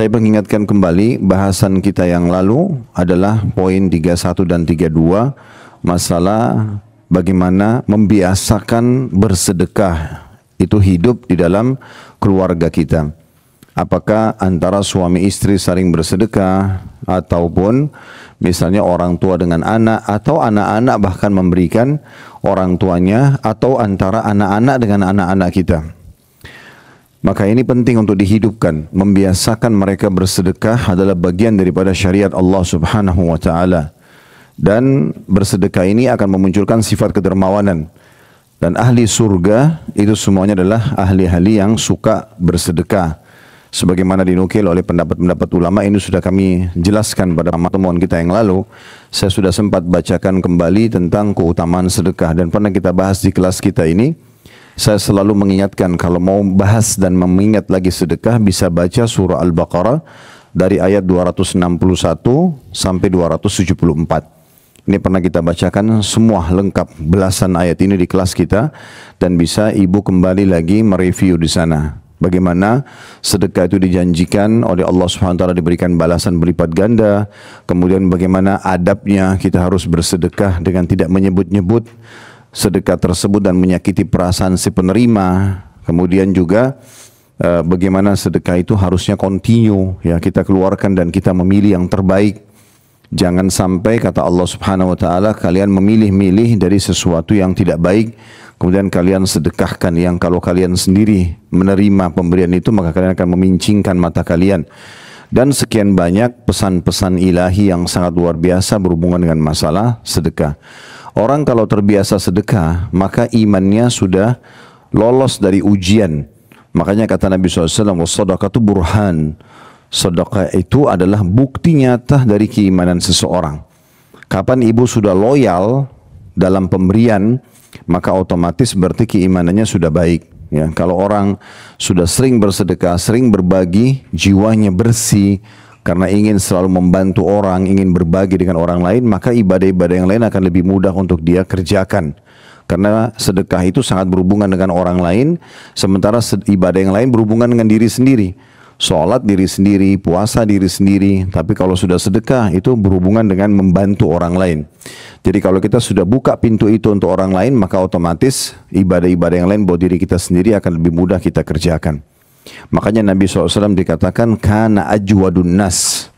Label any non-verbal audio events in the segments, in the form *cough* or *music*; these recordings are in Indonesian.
Saya mengingatkan kembali bahasan kita yang lalu adalah poin 31 dan 32 masalah bagaimana membiasakan bersedekah itu hidup di dalam keluarga kita. Apakah antara suami istri saling bersedekah ataupun misalnya orang tua dengan anak atau anak-anak bahkan memberikan orang tuanya atau antara anak-anak dengan anak-anak kita. Maka ini penting untuk dihidupkan. Membiasakan mereka bersedekah adalah bagian daripada syariat Allah Subhanahu wa taala. Dan bersedekah ini akan memunculkan sifat kedermawanan. Dan ahli surga itu semuanya adalah ahli-ahli yang suka bersedekah. Sebagaimana dinukil oleh pendapat-pendapat ulama ini sudah kami jelaskan pada pertemuan kita yang lalu. Saya sudah sempat bacakan kembali tentang keutamaan sedekah dan pernah kita bahas di kelas kita ini. Saya selalu mengingatkan kalau mau bahas dan mengingat lagi sedekah bisa baca surah Al-Baqarah dari ayat 261 sampai 274. Ini pernah kita bacakan semua lengkap belasan ayat ini di kelas kita dan bisa ibu kembali lagi mereview di sana. Bagaimana sedekah itu dijanjikan oleh Allah Subhanahu taala diberikan balasan berlipat ganda. Kemudian bagaimana adabnya kita harus bersedekah dengan tidak menyebut-nyebut sedekah tersebut dan menyakiti perasaan si penerima. Kemudian juga e, bagaimana sedekah itu harusnya kontinu ya kita keluarkan dan kita memilih yang terbaik. Jangan sampai kata Allah Subhanahu wa taala kalian memilih-milih dari sesuatu yang tidak baik kemudian kalian sedekahkan yang kalau kalian sendiri menerima pemberian itu maka kalian akan memincingkan mata kalian. Dan sekian banyak pesan-pesan ilahi yang sangat luar biasa berhubungan dengan masalah sedekah. Orang kalau terbiasa sedekah, maka imannya sudah lolos dari ujian. Makanya kata Nabi SAW, itu burhan. Sedekah itu adalah bukti nyata dari keimanan seseorang. Kapan ibu sudah loyal dalam pemberian, maka otomatis berarti keimanannya sudah baik. Ya, kalau orang sudah sering bersedekah, sering berbagi, jiwanya bersih, karena ingin selalu membantu orang, ingin berbagi dengan orang lain, maka ibadah-ibadah yang lain akan lebih mudah untuk dia kerjakan. Karena sedekah itu sangat berhubungan dengan orang lain, sementara ibadah yang lain berhubungan dengan diri sendiri. Sholat diri sendiri, puasa diri sendiri, tapi kalau sudah sedekah itu berhubungan dengan membantu orang lain. Jadi kalau kita sudah buka pintu itu untuk orang lain, maka otomatis ibadah-ibadah yang lain buat diri kita sendiri akan lebih mudah kita kerjakan. Makanya Nabi SAW dikatakan karena ajwadun nas.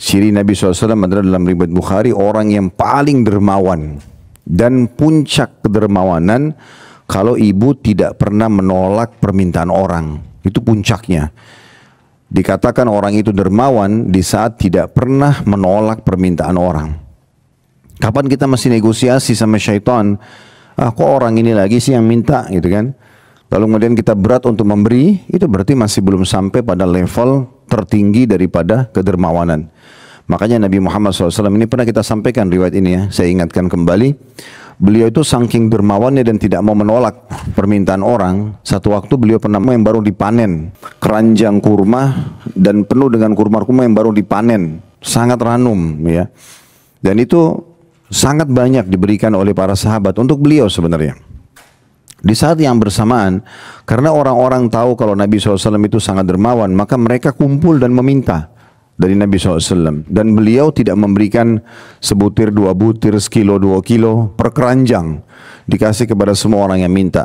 Siri Nabi SAW adalah dalam riwayat Bukhari orang yang paling dermawan dan puncak kedermawanan kalau ibu tidak pernah menolak permintaan orang. Itu puncaknya. Dikatakan orang itu dermawan di saat tidak pernah menolak permintaan orang. Kapan kita masih negosiasi sama syaitan? Ah, kok orang ini lagi sih yang minta gitu kan? lalu kemudian kita berat untuk memberi, itu berarti masih belum sampai pada level tertinggi daripada kedermawanan. Makanya Nabi Muhammad SAW ini pernah kita sampaikan riwayat ini ya, saya ingatkan kembali. Beliau itu saking dermawannya dan tidak mau menolak permintaan orang. Satu waktu beliau pernah yang baru dipanen. Keranjang kurma dan penuh dengan kurma-kurma yang baru dipanen. Sangat ranum ya. Dan itu sangat banyak diberikan oleh para sahabat untuk beliau sebenarnya. Di saat yang bersamaan, karena orang-orang tahu kalau Nabi SAW itu sangat dermawan, maka mereka kumpul dan meminta dari Nabi SAW. Dan beliau tidak memberikan sebutir, dua butir, sekilo, dua kilo per keranjang. Dikasih kepada semua orang yang minta.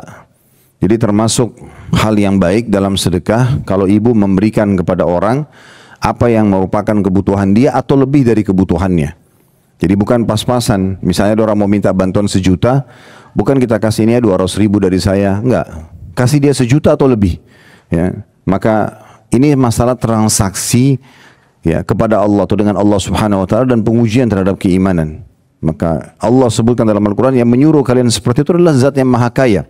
Jadi termasuk hal yang baik dalam sedekah kalau ibu memberikan kepada orang apa yang merupakan kebutuhan dia atau lebih dari kebutuhannya. Jadi bukan pas-pasan. Misalnya orang mau minta bantuan sejuta, Bukan kita kasih ini ya dua ratus ribu dari saya, enggak. Kasih dia sejuta atau lebih. Ya. Maka ini masalah transaksi ya kepada Allah atau dengan Allah Subhanahu wa taala dan pengujian terhadap keimanan. Maka Allah sebutkan dalam Al-Qur'an yang menyuruh kalian seperti itu adalah zat yang maha kaya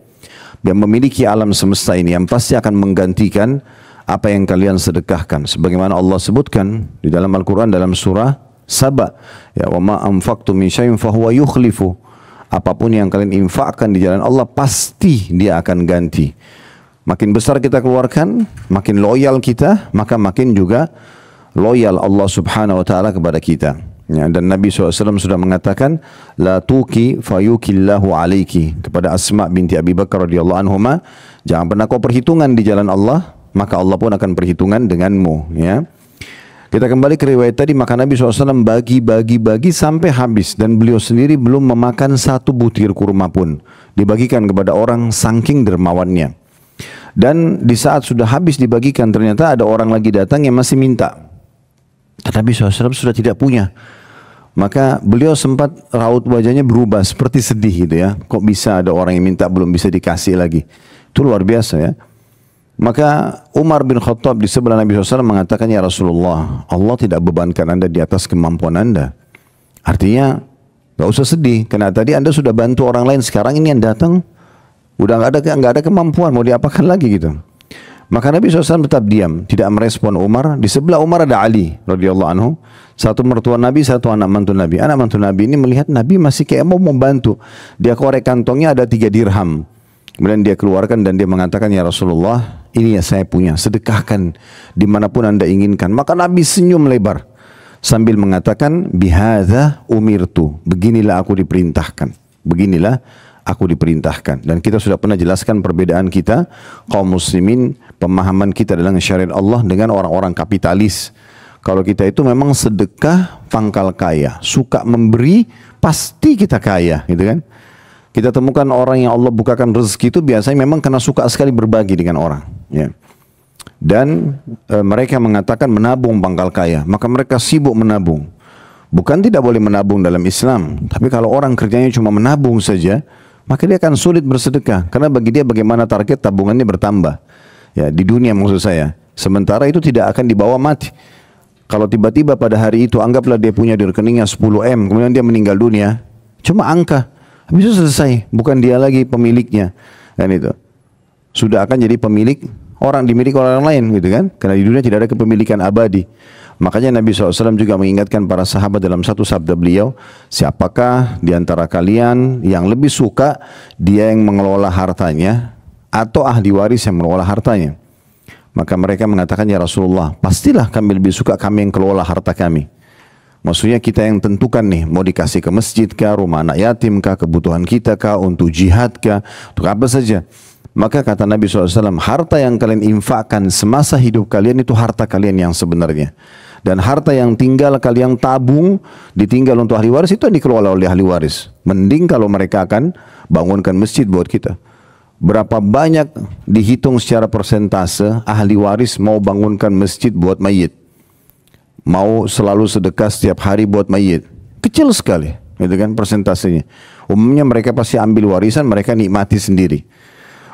yang memiliki alam semesta ini yang pasti akan menggantikan apa yang kalian sedekahkan sebagaimana Allah sebutkan di dalam Al-Qur'an dalam surah Saba ya wa ma Faktu min syai'in fahuwa yukhlifu apapun yang kalian infakkan di jalan Allah pasti dia akan ganti. Makin besar kita keluarkan, makin loyal kita, maka makin juga loyal Allah Subhanahu wa taala kepada kita. Ya, dan Nabi SAW sudah mengatakan la tuki fayukillahu alayki kepada Asma binti Abi Bakar radhiyallahu anhuma jangan pernah kau perhitungan di jalan Allah maka Allah pun akan perhitungan denganmu ya kita kembali ke riwayat tadi, maka Nabi SAW bagi-bagi-bagi sampai habis. Dan beliau sendiri belum memakan satu butir kurma pun. Dibagikan kepada orang saking dermawannya. Dan di saat sudah habis dibagikan, ternyata ada orang lagi datang yang masih minta. Tetapi SAW sudah tidak punya. Maka beliau sempat raut wajahnya berubah seperti sedih gitu ya. Kok bisa ada orang yang minta belum bisa dikasih lagi. Itu luar biasa ya. Maka Umar bin Khattab di sebelah Nabi SAW mengatakan, Ya Rasulullah, Allah tidak bebankan Anda di atas kemampuan Anda. Artinya, nggak usah sedih. Karena tadi Anda sudah bantu orang lain, sekarang ini yang datang, udah nggak ada nggak ada kemampuan, mau diapakan lagi gitu. Maka Nabi SAW tetap diam, tidak merespon Umar. Di sebelah Umar ada Ali radhiyallahu anhu. Satu mertua Nabi, satu anak mantu Nabi. Anak mantu Nabi ini melihat Nabi masih kayak mau membantu. Dia korek kantongnya ada tiga dirham. Kemudian dia keluarkan dan dia mengatakan, Ya Rasulullah, ini ya saya punya, sedekahkan dimanapun anda inginkan. Maka Nabi senyum lebar sambil mengatakan, Bihada umirtu, beginilah aku diperintahkan. Beginilah aku diperintahkan. Dan kita sudah pernah jelaskan perbedaan kita, kaum muslimin, pemahaman kita dalam syariat Allah dengan orang-orang kapitalis. Kalau kita itu memang sedekah pangkal kaya, suka memberi, pasti kita kaya, gitu kan? Kita temukan orang yang Allah bukakan rezeki itu biasanya memang karena suka sekali berbagi dengan orang. Ya. Dan e, mereka mengatakan menabung pangkal kaya. Maka mereka sibuk menabung. Bukan tidak boleh menabung dalam Islam. Tapi kalau orang kerjanya cuma menabung saja, maka dia akan sulit bersedekah. Karena bagi dia bagaimana target tabungannya bertambah. Ya, di dunia maksud saya. Sementara itu tidak akan dibawa mati. Kalau tiba-tiba pada hari itu anggaplah dia punya di rekeningnya 10M, kemudian dia meninggal dunia, cuma angka Habis itu selesai, bukan dia lagi pemiliknya. Dan itu sudah akan jadi pemilik orang dimiliki orang lain gitu kan karena di dunia tidak ada kepemilikan abadi makanya Nabi SAW juga mengingatkan para sahabat dalam satu sabda beliau siapakah di antara kalian yang lebih suka dia yang mengelola hartanya atau ahli waris yang mengelola hartanya maka mereka mengatakan ya Rasulullah pastilah kami lebih suka kami yang kelola harta kami Maksudnya kita yang tentukan nih, mau dikasih ke masjid kah, rumah anak yatim kah, kebutuhan kita kah, untuk jihad kah, untuk apa saja. Maka kata Nabi SAW, harta yang kalian infakkan semasa hidup kalian itu harta kalian yang sebenarnya. Dan harta yang tinggal kalian tabung, ditinggal untuk ahli waris, itu yang dikelola oleh ahli waris. Mending kalau mereka akan bangunkan masjid buat kita. Berapa banyak dihitung secara persentase ahli waris mau bangunkan masjid buat mayit mau selalu sedekah setiap hari buat mayit. Kecil sekali, gitu kan persentasenya. Umumnya mereka pasti ambil warisan, mereka nikmati sendiri.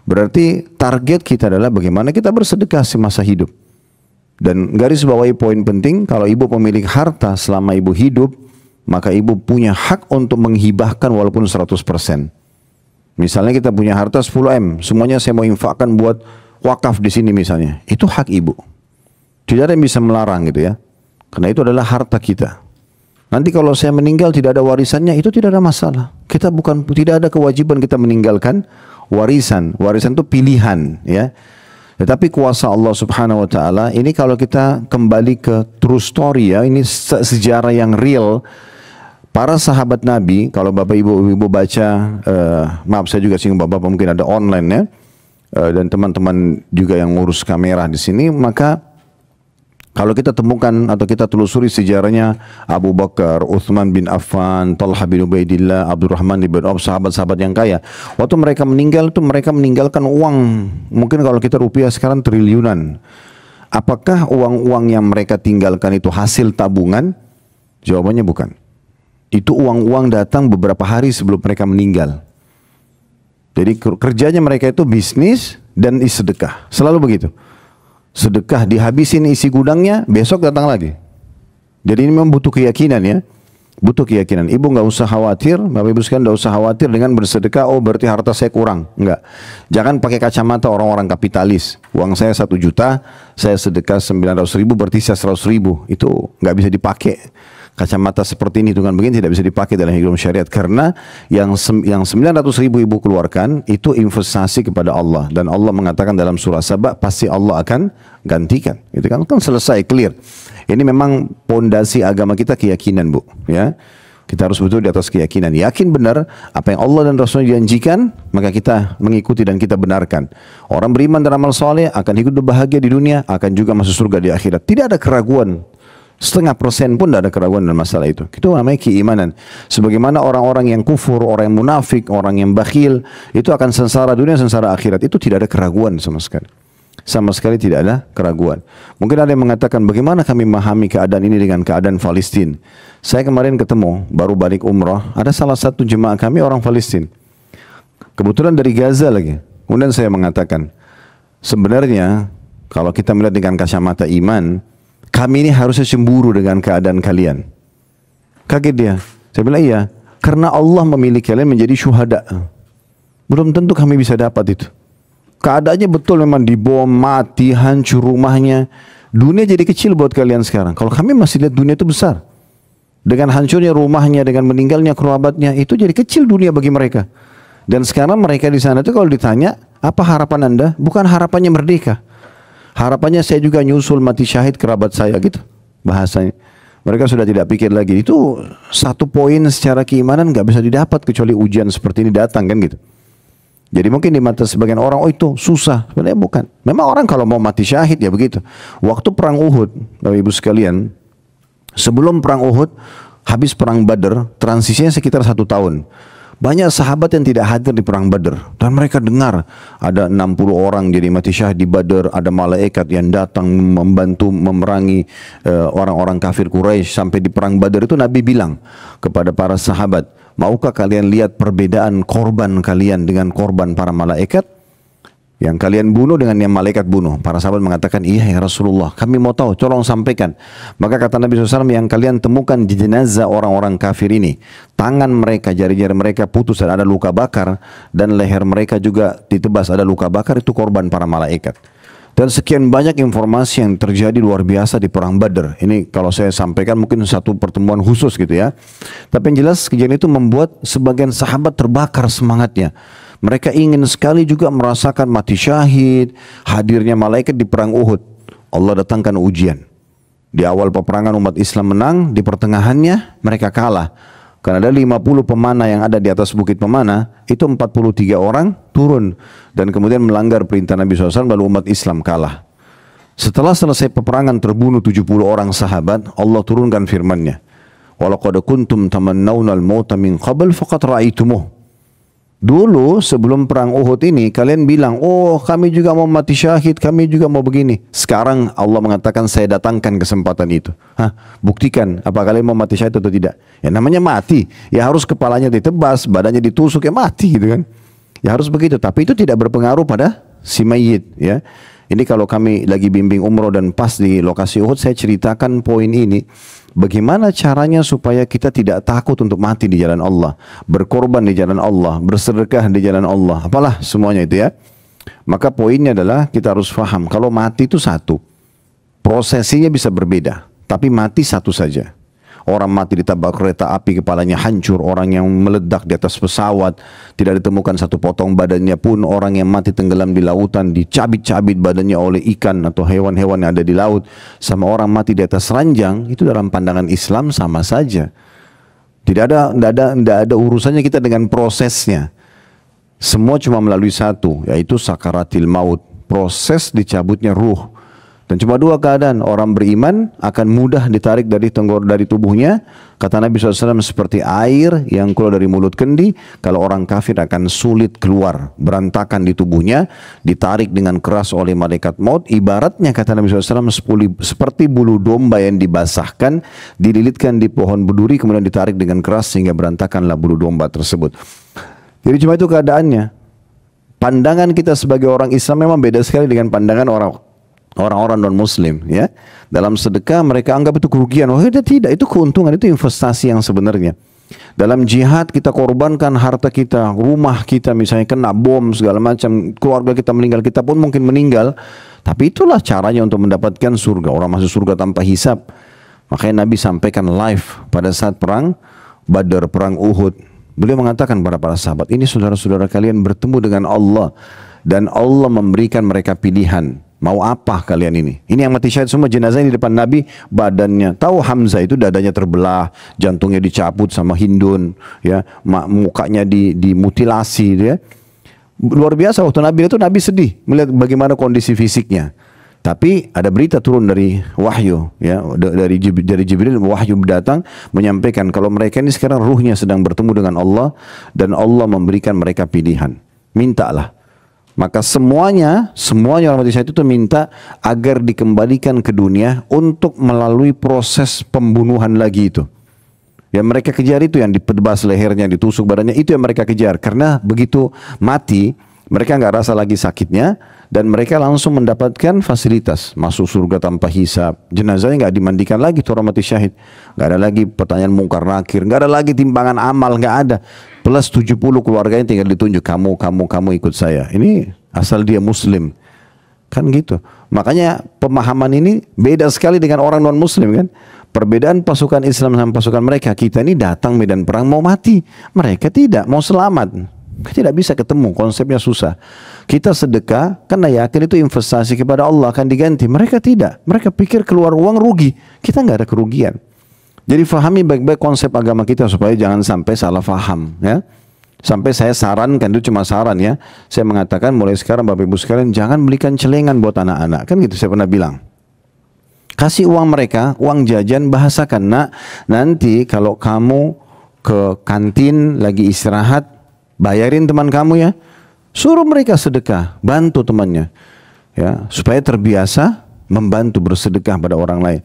Berarti target kita adalah bagaimana kita bersedekah semasa hidup. Dan garis bawahi poin penting, kalau ibu pemilik harta selama ibu hidup, maka ibu punya hak untuk menghibahkan walaupun 100%. Misalnya kita punya harta 10M, semuanya saya mau infakkan buat wakaf di sini misalnya. Itu hak ibu. Tidak ada yang bisa melarang gitu ya. Karena itu adalah harta kita. Nanti kalau saya meninggal tidak ada warisannya itu tidak ada masalah. Kita bukan tidak ada kewajiban kita meninggalkan warisan. Warisan itu pilihan ya. Tetapi kuasa Allah Subhanahu wa taala ini kalau kita kembali ke true story ya, ini se sejarah yang real. Para sahabat Nabi, kalau Bapak Ibu Ibu baca uh, maaf saya juga singgung Bapak mungkin ada online ya. Uh, dan teman-teman juga yang ngurus kamera di sini, maka kalau kita temukan atau kita telusuri sejarahnya Abu Bakar, Uthman bin Affan, Talha bin Ubaidillah, Abdurrahman bin Auf, sahabat-sahabat yang kaya. Waktu mereka meninggal itu mereka meninggalkan uang. Mungkin kalau kita rupiah sekarang triliunan. Apakah uang-uang yang mereka tinggalkan itu hasil tabungan? Jawabannya bukan. Itu uang-uang datang beberapa hari sebelum mereka meninggal. Jadi kerjanya mereka itu bisnis dan sedekah. Selalu begitu sedekah dihabisin isi gudangnya, besok datang lagi. Jadi ini memang butuh keyakinan ya. Butuh keyakinan. Ibu nggak usah khawatir, Bapak Ibu sekalian nggak usah khawatir dengan bersedekah, oh berarti harta saya kurang. nggak Jangan pakai kacamata orang-orang kapitalis. Uang saya satu juta, saya sedekah sembilan ratus ribu, berarti saya seratus ribu. Itu nggak bisa dipakai kacamata seperti ini dengan begini tidak bisa dipakai dalam hukum syariat karena yang yang 900 ribu ibu keluarkan itu investasi kepada Allah dan Allah mengatakan dalam surah Sabah pasti Allah akan gantikan itu kan kan selesai clear ini memang pondasi agama kita keyakinan bu ya kita harus betul di atas keyakinan yakin benar apa yang Allah dan Rasulnya janjikan maka kita mengikuti dan kita benarkan orang beriman dan amal soleh akan hidup berbahagia di dunia akan juga masuk surga di akhirat tidak ada keraguan setengah persen pun tidak ada keraguan dalam masalah itu. Itu namanya keimanan. Sebagaimana orang-orang yang kufur, orang yang munafik, orang yang bakhil, itu akan sengsara dunia, sengsara akhirat. Itu tidak ada keraguan sama sekali. Sama sekali tidak ada keraguan. Mungkin ada yang mengatakan, bagaimana kami memahami keadaan ini dengan keadaan Palestina? Saya kemarin ketemu, baru balik umrah, ada salah satu jemaah kami orang Palestina. Kebetulan dari Gaza lagi. Kemudian saya mengatakan, sebenarnya kalau kita melihat dengan kacamata iman, kami ini harusnya cemburu dengan keadaan kalian. Kaget dia. Saya bilang iya, karena Allah memilih kalian menjadi syuhada. Belum tentu kami bisa dapat itu. Keadaannya betul memang dibom, mati, hancur rumahnya. Dunia jadi kecil buat kalian sekarang. Kalau kami masih lihat dunia itu besar. Dengan hancurnya rumahnya, dengan meninggalnya kerabatnya, itu jadi kecil dunia bagi mereka. Dan sekarang mereka di sana itu kalau ditanya, apa harapan Anda? Bukan harapannya merdeka. Harapannya saya juga nyusul mati syahid kerabat saya gitu bahasanya. Mereka sudah tidak pikir lagi. Itu satu poin secara keimanan nggak bisa didapat kecuali ujian seperti ini datang kan gitu. Jadi mungkin di mata sebagian orang, oh itu susah. Sebenarnya bukan. Memang orang kalau mau mati syahid ya begitu. Waktu perang Uhud, Bapak Ibu sekalian, sebelum perang Uhud, habis perang Badr, transisinya sekitar satu tahun. Banyak sahabat yang tidak hadir di perang Badar dan mereka dengar ada 60 orang jadi mati syahid di Badar, ada malaikat yang datang membantu memerangi eh, orang-orang uh, orang -orang kafir Quraisy sampai di perang Badar itu Nabi bilang kepada para sahabat, "Maukah kalian lihat perbedaan korban kalian dengan korban para malaikat?" yang kalian bunuh dengan yang malaikat bunuh. Para sahabat mengatakan, iya ya Rasulullah, kami mau tahu, tolong sampaikan. Maka kata Nabi SAW, yang kalian temukan di jenazah orang-orang kafir ini, tangan mereka, jari-jari mereka putus dan ada luka bakar, dan leher mereka juga ditebas ada luka bakar, itu korban para malaikat. Dan sekian banyak informasi yang terjadi luar biasa di Perang Badr. Ini kalau saya sampaikan mungkin satu pertemuan khusus gitu ya. Tapi yang jelas kejadian itu membuat sebagian sahabat terbakar semangatnya. Mereka ingin sekali juga merasakan mati syahid, hadirnya malaikat di perang Uhud. Allah datangkan ujian. Di awal peperangan umat Islam menang, di pertengahannya mereka kalah. Karena ada 50 pemana yang ada di atas bukit pemana, itu 43 orang turun dan kemudian melanggar perintah Nabi SAW lalu umat Islam kalah. Setelah selesai peperangan terbunuh 70 orang sahabat, Allah turunkan firmannya: Walaqad kuntum tamannawna al-mauta min qabl faqad ra'aytumuh. Dulu sebelum perang Uhud ini kalian bilang, oh kami juga mau mati syahid, kami juga mau begini. Sekarang Allah mengatakan saya datangkan kesempatan itu. Hah, buktikan apa kalian mau mati syahid atau tidak. Ya namanya mati, ya harus kepalanya ditebas, badannya ditusuk, ya mati gitu kan. Ya harus begitu, tapi itu tidak berpengaruh pada si mayit ya. Ini kalau kami lagi bimbing umroh dan pas di lokasi Uhud, saya ceritakan poin ini. Bagaimana caranya supaya kita tidak takut untuk mati di jalan Allah, berkorban di jalan Allah, bersedekah di jalan Allah, apalah semuanya itu ya. Maka poinnya adalah kita harus faham kalau mati itu satu, prosesinya bisa berbeda, tapi mati satu saja orang mati ditabak kereta api kepalanya hancur, orang yang meledak di atas pesawat, tidak ditemukan satu potong badannya pun, orang yang mati tenggelam di lautan dicabit-cabit badannya oleh ikan atau hewan-hewan yang ada di laut, sama orang mati di atas ranjang, itu dalam pandangan Islam sama saja. Tidak ada tidak ada tidak ada urusannya kita dengan prosesnya. Semua cuma melalui satu, yaitu sakaratil maut, proses dicabutnya ruh. Dan cuma dua keadaan orang beriman akan mudah ditarik dari tenggor dari tubuhnya. Kata Nabi SAW seperti air yang keluar dari mulut kendi. Kalau orang kafir akan sulit keluar, berantakan di tubuhnya, ditarik dengan keras oleh malaikat maut. Ibaratnya kata Nabi SAW sepuli, seperti bulu domba yang dibasahkan, dililitkan di pohon berduri, kemudian ditarik dengan keras sehingga berantakanlah bulu domba tersebut. Jadi cuma itu keadaannya. Pandangan kita sebagai orang Islam memang beda sekali dengan pandangan orang orang-orang non muslim ya dalam sedekah mereka anggap itu kerugian wah itu tidak itu keuntungan itu investasi yang sebenarnya dalam jihad kita korbankan harta kita, rumah kita misalnya kena bom segala macam, keluarga kita meninggal, kita pun mungkin meninggal. Tapi itulah caranya untuk mendapatkan surga. Orang masuk surga tanpa hisap. Makanya Nabi sampaikan live pada saat perang Badar, perang Uhud. Beliau mengatakan kepada para sahabat, ini saudara-saudara kalian bertemu dengan Allah dan Allah memberikan mereka pilihan. Mau apa kalian ini? Ini yang mati syahid semua jenazah ini di depan Nabi badannya. Tahu Hamzah itu dadanya terbelah, jantungnya dicabut sama Hindun, ya, mukanya di, dimutilasi, ya. Luar biasa waktu Nabi itu Nabi sedih melihat bagaimana kondisi fisiknya. Tapi ada berita turun dari wahyu ya dari dari Jibril wahyu datang menyampaikan kalau mereka ini sekarang ruhnya sedang bertemu dengan Allah dan Allah memberikan mereka pilihan. Mintalah maka semuanya, semuanya orang mati syahid itu minta agar dikembalikan ke dunia untuk melalui proses pembunuhan lagi itu. Yang mereka kejar itu yang dipedbas lehernya, ditusuk badannya, itu yang mereka kejar. Karena begitu mati, mereka nggak rasa lagi sakitnya dan mereka langsung mendapatkan fasilitas masuk surga tanpa hisap. Jenazahnya nggak dimandikan lagi orang mati syahid. Nggak ada lagi pertanyaan mungkar nakir, nggak ada lagi timbangan amal, nggak ada. Plus 70 keluarganya tinggal ditunjuk kamu, kamu, kamu ikut saya. Ini asal dia muslim. Kan gitu. Makanya pemahaman ini beda sekali dengan orang non muslim kan. Perbedaan pasukan Islam sama pasukan mereka. Kita ini datang medan perang mau mati. Mereka tidak, mau selamat. Kita tidak bisa ketemu, konsepnya susah. Kita sedekah karena yakin itu investasi kepada Allah akan diganti. Mereka tidak. Mereka pikir keluar uang rugi. Kita nggak ada kerugian. Jadi fahami baik-baik konsep agama kita supaya jangan sampai salah faham ya. Sampai saya sarankan itu cuma saran ya. Saya mengatakan mulai sekarang Bapak Ibu sekalian jangan belikan celengan buat anak-anak. Kan gitu saya pernah bilang. Kasih uang mereka, uang jajan bahasakan nak. Nanti kalau kamu ke kantin lagi istirahat bayarin teman kamu ya. Suruh mereka sedekah, bantu temannya. Ya, supaya terbiasa membantu bersedekah pada orang lain.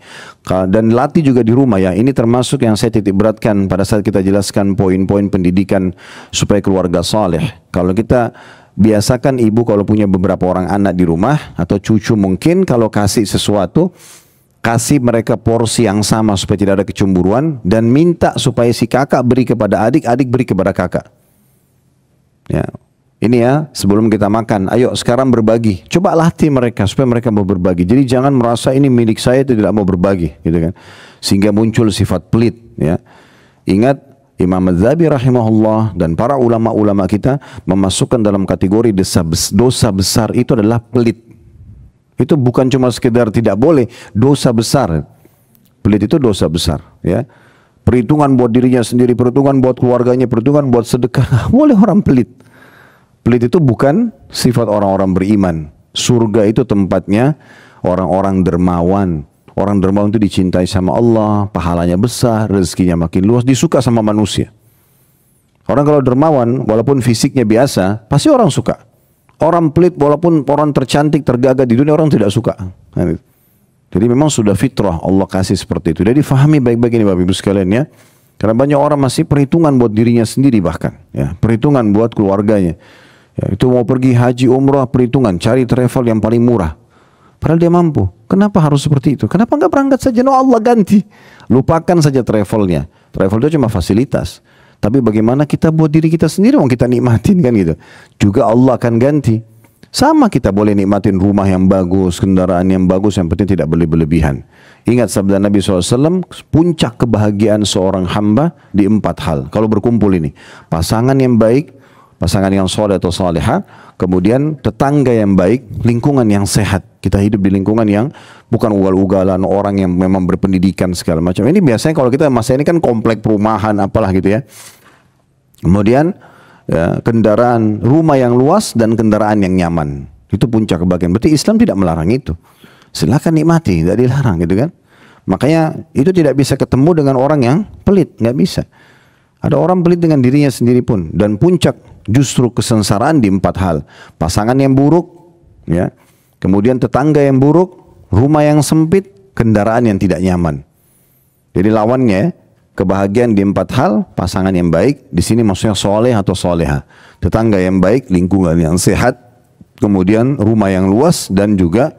Dan latih juga di rumah ya. Ini termasuk yang saya titik beratkan pada saat kita jelaskan poin-poin pendidikan supaya keluarga saleh. Kalau kita biasakan ibu kalau punya beberapa orang anak di rumah atau cucu mungkin kalau kasih sesuatu kasih mereka porsi yang sama supaya tidak ada kecemburuan dan minta supaya si kakak beri kepada adik, adik beri kepada kakak. Ya. Ini ya, sebelum kita makan, ayo sekarang berbagi. Coba latih mereka supaya mereka mau berbagi. Jadi jangan merasa ini milik saya itu tidak mau berbagi, gitu kan. Sehingga muncul sifat pelit, ya. Ingat Imam Zabi rahimahullah dan para ulama-ulama kita memasukkan dalam kategori dosa, dosa besar itu adalah pelit. Itu bukan cuma sekedar tidak boleh, dosa besar. Pelit itu dosa besar, ya perhitungan buat dirinya sendiri, perhitungan buat keluarganya, perhitungan buat sedekah. *laughs* boleh orang pelit. Pelit itu bukan sifat orang-orang beriman. Surga itu tempatnya orang-orang dermawan. Orang dermawan itu dicintai sama Allah, pahalanya besar, rezekinya makin luas, disuka sama manusia. Orang kalau dermawan, walaupun fisiknya biasa, pasti orang suka. Orang pelit, walaupun orang tercantik, tergagah di dunia, orang tidak suka. Nah, gitu. Jadi memang sudah fitrah Allah kasih seperti itu. Jadi fahami baik-baik ini Bapak Ibu sekalian ya. Karena banyak orang masih perhitungan buat dirinya sendiri bahkan ya, perhitungan buat keluarganya. Ya, itu mau pergi haji umrah perhitungan cari travel yang paling murah. Padahal dia mampu. Kenapa harus seperti itu? Kenapa nggak berangkat saja? No Allah ganti. Lupakan saja travelnya. Travel itu cuma fasilitas. Tapi bagaimana kita buat diri kita sendiri, mau kita nikmatin kan gitu. Juga Allah akan ganti. Sama kita boleh nikmatin rumah yang bagus, kendaraan yang bagus, yang penting tidak boleh berlebihan. Ingat sabda Nabi SAW, puncak kebahagiaan seorang hamba di empat hal. Kalau berkumpul ini, pasangan yang baik, pasangan yang soleh atau soleha, kemudian tetangga yang baik, lingkungan yang sehat. Kita hidup di lingkungan yang bukan ugal-ugalan orang yang memang berpendidikan segala macam. Ini biasanya kalau kita masa ini kan komplek perumahan apalah gitu ya. Kemudian ya, kendaraan rumah yang luas dan kendaraan yang nyaman. Itu puncak kebahagiaan. Berarti Islam tidak melarang itu. Silahkan nikmati, tidak dilarang gitu kan. Makanya itu tidak bisa ketemu dengan orang yang pelit, nggak bisa. Ada orang pelit dengan dirinya sendiri pun dan puncak justru kesengsaraan di empat hal. Pasangan yang buruk, ya. Kemudian tetangga yang buruk, rumah yang sempit, kendaraan yang tidak nyaman. Jadi lawannya kebahagiaan di empat hal, pasangan yang baik, di sini maksudnya soleh atau soleha, tetangga yang baik, lingkungan yang sehat, kemudian rumah yang luas dan juga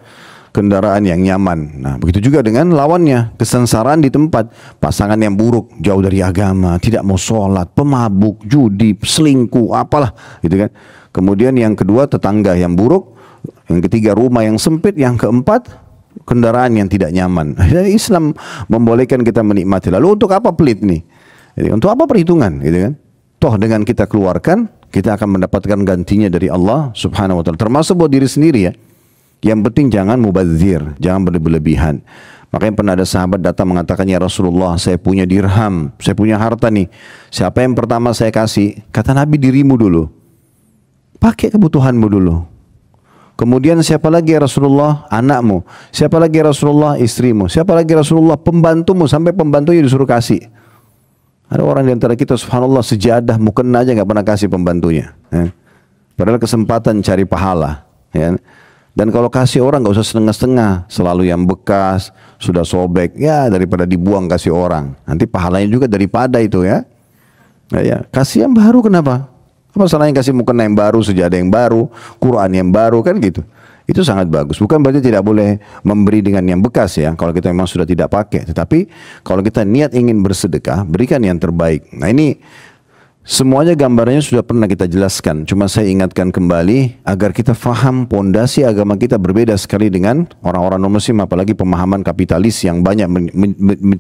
kendaraan yang nyaman. Nah, begitu juga dengan lawannya, kesengsaraan di tempat, pasangan yang buruk, jauh dari agama, tidak mau sholat, pemabuk, judi, selingkuh, apalah, gitu kan. Kemudian yang kedua tetangga yang buruk, yang ketiga rumah yang sempit, yang keempat kendaraan yang tidak nyaman. *laughs* Jadi Islam membolehkan kita menikmati. Lalu untuk apa pelit nih? Jadi, untuk apa perhitungan gitu kan? Toh dengan kita keluarkan, kita akan mendapatkan gantinya dari Allah Subhanahu wa taala. Termasuk buat diri sendiri ya. Yang penting jangan mubazir, jangan berlebihan. Makanya pernah ada sahabat datang mengatakan, Ya Rasulullah, saya punya dirham, saya punya harta nih. Siapa yang pertama saya kasih? Kata Nabi, dirimu dulu. Pakai kebutuhanmu dulu. Kemudian siapa lagi ya Rasulullah? Anakmu. Siapa lagi ya Rasulullah? Istrimu. Siapa lagi ya Rasulullah? Pembantumu. Sampai pembantunya disuruh kasih. Ada orang di antara kita subhanallah sejadah mukena aja nggak pernah kasih pembantunya. Ya. Padahal kesempatan cari pahala. Ya. Dan kalau kasih orang nggak usah setengah-setengah, selalu yang bekas, sudah sobek, ya daripada dibuang kasih orang. Nanti pahalanya juga daripada itu ya. Ya, ya. Kasih yang baru kenapa? masalahnya kasih mukena yang baru, sejadah yang baru, Quran yang baru kan gitu. Itu sangat bagus. Bukan berarti tidak boleh memberi dengan yang bekas ya. Kalau kita memang sudah tidak pakai. Tetapi kalau kita niat ingin bersedekah, berikan yang terbaik. Nah ini Semuanya gambarnya sudah pernah kita jelaskan, cuma saya ingatkan kembali agar kita faham pondasi agama kita berbeda sekali dengan orang-orang non-muslim apalagi pemahaman kapitalis yang banyak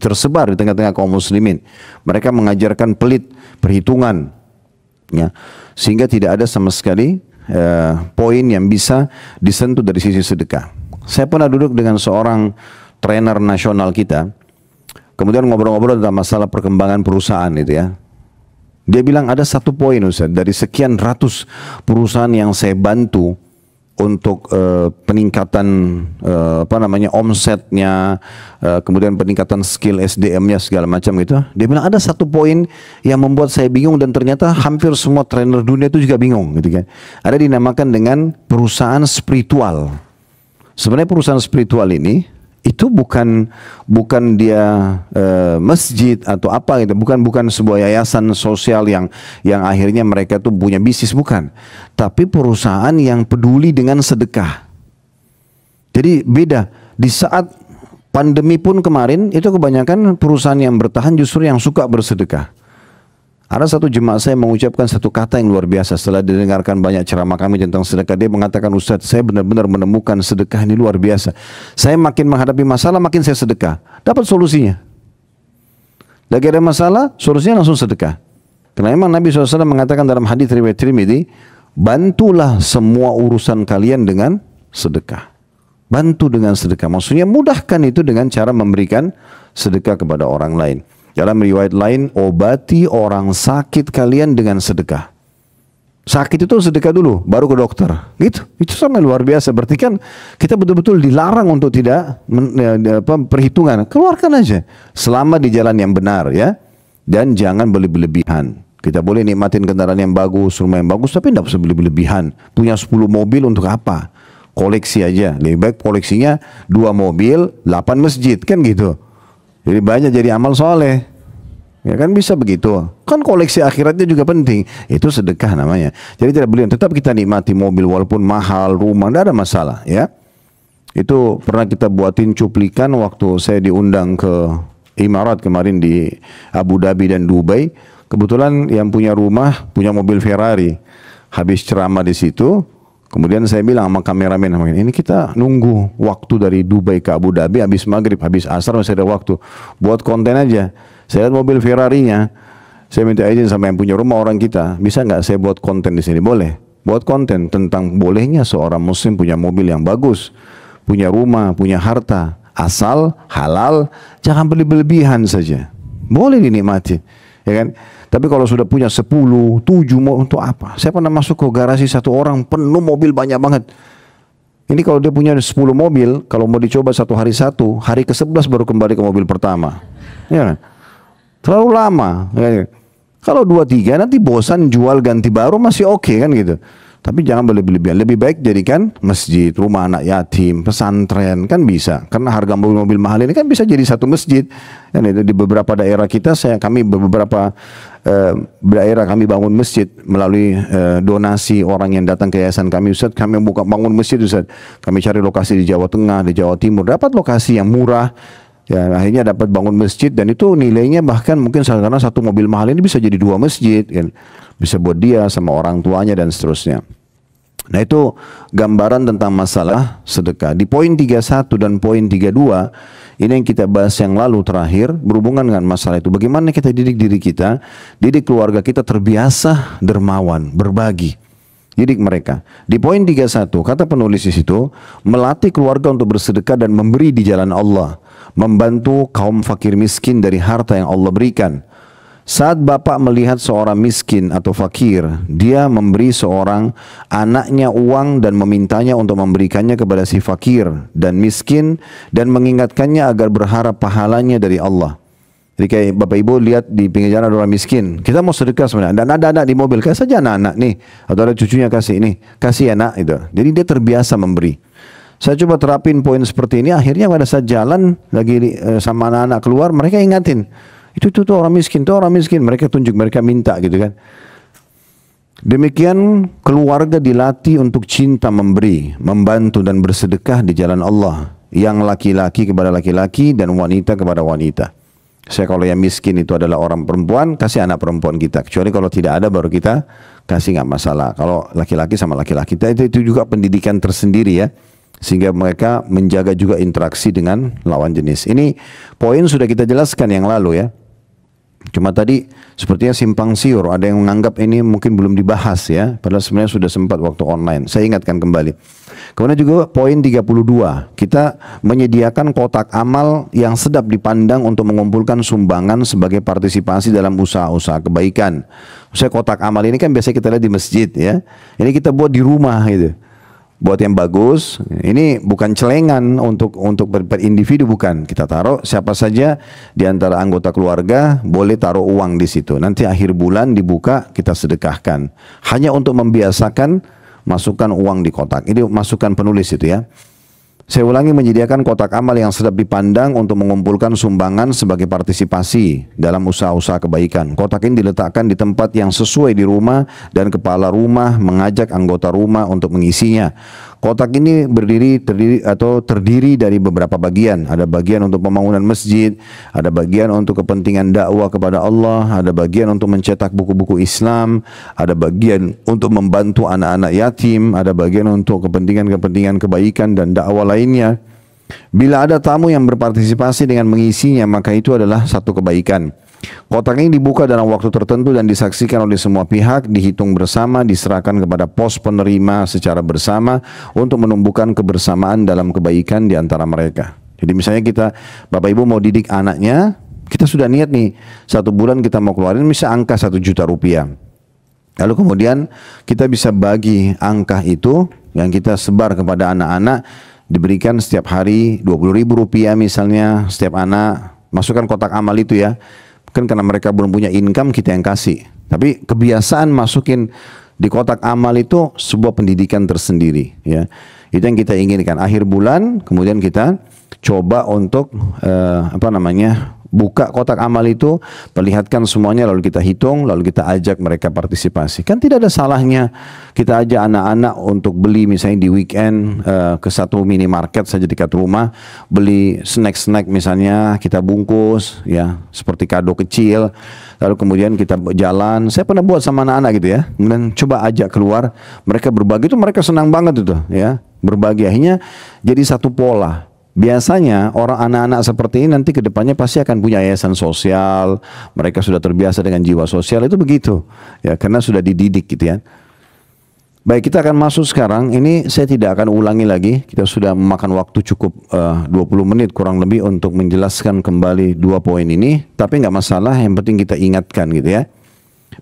tersebar di tengah-tengah kaum muslimin. Mereka mengajarkan pelit, perhitungan. Ya sehingga tidak ada sama sekali eh, poin yang bisa disentuh dari sisi sedekah. Saya pernah duduk dengan seorang trainer nasional kita, kemudian ngobrol-ngobrol tentang masalah perkembangan perusahaan itu ya. Dia bilang ada satu poin Ustaz, dari sekian ratus perusahaan yang saya bantu, untuk uh, peningkatan uh, apa namanya omsetnya, uh, kemudian peningkatan skill SDM-nya segala macam gitu. Dia bilang ada satu poin yang membuat saya bingung dan ternyata hampir semua trainer dunia itu juga bingung gitu kan. Ada dinamakan dengan perusahaan spiritual. Sebenarnya perusahaan spiritual ini itu bukan bukan dia e, masjid atau apa gitu bukan bukan sebuah yayasan sosial yang yang akhirnya mereka tuh punya bisnis bukan tapi perusahaan yang peduli dengan sedekah jadi beda di saat pandemi pun kemarin itu kebanyakan perusahaan yang bertahan justru yang suka bersedekah ada satu jemaat saya mengucapkan satu kata yang luar biasa setelah didengarkan banyak ceramah kami tentang sedekah. Dia mengatakan, Ustadz, saya benar-benar menemukan sedekah ini luar biasa. Saya makin menghadapi masalah, makin saya sedekah. Dapat solusinya. Lagi ada masalah, solusinya langsung sedekah. Karena memang Nabi SAW mengatakan dalam hadis riwayat Trimidi, bantulah semua urusan kalian dengan sedekah. Bantu dengan sedekah. Maksudnya mudahkan itu dengan cara memberikan sedekah kepada orang lain. Dalam riwayat lain, obati orang sakit kalian dengan sedekah. Sakit itu sedekah dulu, baru ke dokter. Gitu. Itu sama luar biasa. Berarti kan kita betul-betul dilarang untuk tidak men, ya, ya, apa, perhitungan. Keluarkan aja. Selama di jalan yang benar ya. Dan jangan beli berlebihan. Kita boleh nikmatin kendaraan yang bagus, rumah yang bagus, tapi tidak usah berlebihan. Punya 10 mobil untuk apa? Koleksi aja. Lebih baik koleksinya dua mobil, 8 masjid. Kan gitu. Jadi banyak jadi amal soleh. Ya kan bisa begitu. Kan koleksi akhiratnya juga penting. Itu sedekah namanya. Jadi tidak beli, tetap kita nikmati mobil walaupun mahal, rumah, tidak ada masalah ya. Itu pernah kita buatin cuplikan waktu saya diundang ke Imarat kemarin di Abu Dhabi dan Dubai. Kebetulan yang punya rumah, punya mobil Ferrari. Habis ceramah di situ, Kemudian saya bilang sama kameramen, ini kita nunggu waktu dari Dubai ke Abu Dhabi, habis maghrib, habis asar masih ada waktu. Buat konten aja. Saya lihat mobil Ferrari-nya, saya minta izin sama yang punya rumah orang kita, bisa nggak saya buat konten di sini? Boleh. Buat konten tentang bolehnya seorang muslim punya mobil yang bagus, punya rumah, punya harta, asal halal, jangan beli berlebihan saja. Boleh dinikmati. Ya kan? Tapi kalau sudah punya 10, 7 mau untuk apa? Saya pernah masuk ke garasi satu orang penuh mobil banyak banget. Ini kalau dia punya 10 mobil, kalau mau dicoba satu hari satu, hari ke-11 baru kembali ke mobil pertama. Ya. Kan? Terlalu lama. Ya. Kan? Kalau 2 3 nanti bosan jual ganti baru masih oke okay, kan gitu. Tapi jangan berlebihan. Lebih baik jadikan masjid, rumah anak yatim, pesantren kan bisa. Karena harga mobil-mobil mahal ini kan bisa jadi satu masjid. Dan itu di beberapa daerah kita saya kami beberapa eh, daerah kami bangun masjid melalui eh, donasi orang yang datang ke yayasan kami Ustaz, kami buka bangun masjid Ustaz. Kami cari lokasi di Jawa Tengah, di Jawa Timur, dapat lokasi yang murah Ya, akhirnya dapat bangun masjid dan itu nilainya bahkan mungkin karena satu mobil mahal ini bisa jadi dua masjid kan. Bisa buat dia sama orang tuanya dan seterusnya. Nah itu gambaran tentang masalah sedekah. Di poin 31 dan poin 32 ini yang kita bahas yang lalu terakhir berhubungan dengan masalah itu. Bagaimana kita didik diri kita, didik keluarga kita terbiasa dermawan, berbagi didik mereka. Di poin 31, kata penulis di situ, melatih keluarga untuk bersedekah dan memberi di jalan Allah, membantu kaum fakir miskin dari harta yang Allah berikan. Saat bapak melihat seorang miskin atau fakir, dia memberi seorang anaknya uang dan memintanya untuk memberikannya kepada si fakir dan miskin dan mengingatkannya agar berharap pahalanya dari Allah. Jadi kayak bapak ibu lihat di pinggir jalan ada orang miskin, kita mau sedekah sebenarnya. Dan ada anak di mobil, kasih saja anak-anak nih, atau ada cucunya kasih ini, kasih anak itu. Jadi dia terbiasa memberi. Saya coba terapin poin seperti ini, akhirnya pada saat jalan lagi eh, sama anak-anak keluar, mereka ingatin, itu tuh, tuh orang miskin, tuh orang miskin, mereka tunjuk, mereka minta gitu kan. Demikian keluarga dilatih untuk cinta memberi, membantu dan bersedekah di jalan Allah. Yang laki-laki kepada laki-laki dan wanita kepada wanita. Saya kalau yang miskin itu adalah orang perempuan, kasih anak perempuan kita. Kecuali kalau tidak ada baru kita kasih nggak masalah. Kalau laki-laki sama laki-laki, itu, itu juga pendidikan tersendiri ya. Sehingga mereka menjaga juga interaksi dengan lawan jenis. Ini poin sudah kita jelaskan yang lalu ya. Cuma tadi sepertinya simpang siur, ada yang menganggap ini mungkin belum dibahas ya, padahal sebenarnya sudah sempat waktu online. Saya ingatkan kembali. Kemudian juga poin 32, kita menyediakan kotak amal yang sedap dipandang untuk mengumpulkan sumbangan sebagai partisipasi dalam usaha-usaha kebaikan. Usaha kotak amal ini kan biasa kita lihat di masjid ya. Ini kita buat di rumah gitu buat yang bagus. Ini bukan celengan untuk untuk per, per individu bukan. Kita taruh siapa saja di antara anggota keluarga boleh taruh uang di situ. Nanti akhir bulan dibuka kita sedekahkan. Hanya untuk membiasakan masukkan uang di kotak. Ini masukan penulis itu ya. Saya ulangi menyediakan kotak amal yang sedap dipandang untuk mengumpulkan sumbangan sebagai partisipasi dalam usaha-usaha kebaikan. Kotak ini diletakkan di tempat yang sesuai di rumah dan kepala rumah mengajak anggota rumah untuk mengisinya. Kotak ini berdiri terdiri atau terdiri dari beberapa bagian. Ada bagian untuk pembangunan masjid, ada bagian untuk kepentingan dakwah kepada Allah, ada bagian untuk mencetak buku-buku Islam, ada bagian untuk membantu anak-anak yatim, ada bagian untuk kepentingan-kepentingan kebaikan dan dakwah lainnya. Bila ada tamu yang berpartisipasi dengan mengisinya, maka itu adalah satu kebaikan. Kotak ini dibuka dalam waktu tertentu dan disaksikan oleh semua pihak, dihitung bersama, diserahkan kepada pos penerima secara bersama untuk menumbuhkan kebersamaan dalam kebaikan di antara mereka. Jadi misalnya kita, Bapak Ibu mau didik anaknya, kita sudah niat nih, satu bulan kita mau keluarin bisa angka satu juta rupiah. Lalu kemudian kita bisa bagi angka itu yang kita sebar kepada anak-anak, diberikan setiap hari 20 ribu rupiah misalnya setiap anak, masukkan kotak amal itu ya, kan karena mereka belum punya income kita yang kasih. Tapi kebiasaan masukin di kotak amal itu sebuah pendidikan tersendiri ya. Itu yang kita inginkan. Akhir bulan kemudian kita coba untuk uh, apa namanya? Buka kotak amal itu, perlihatkan semuanya lalu kita hitung, lalu kita ajak mereka partisipasi. Kan tidak ada salahnya kita ajak anak-anak untuk beli misalnya di weekend uh, ke satu minimarket saja dekat rumah, beli snack-snack misalnya kita bungkus ya, seperti kado kecil, lalu kemudian kita jalan. Saya pernah buat sama anak-anak gitu ya. Kemudian coba ajak keluar, mereka berbagi itu mereka senang banget itu ya. Berbagi akhirnya jadi satu pola Biasanya orang anak-anak seperti ini nanti kedepannya pasti akan punya yayasan sosial. Mereka sudah terbiasa dengan jiwa sosial itu begitu, ya karena sudah dididik gitu ya. Baik kita akan masuk sekarang. Ini saya tidak akan ulangi lagi. Kita sudah memakan waktu cukup eh, uh, 20 menit kurang lebih untuk menjelaskan kembali dua poin ini. Tapi nggak masalah. Yang penting kita ingatkan gitu ya.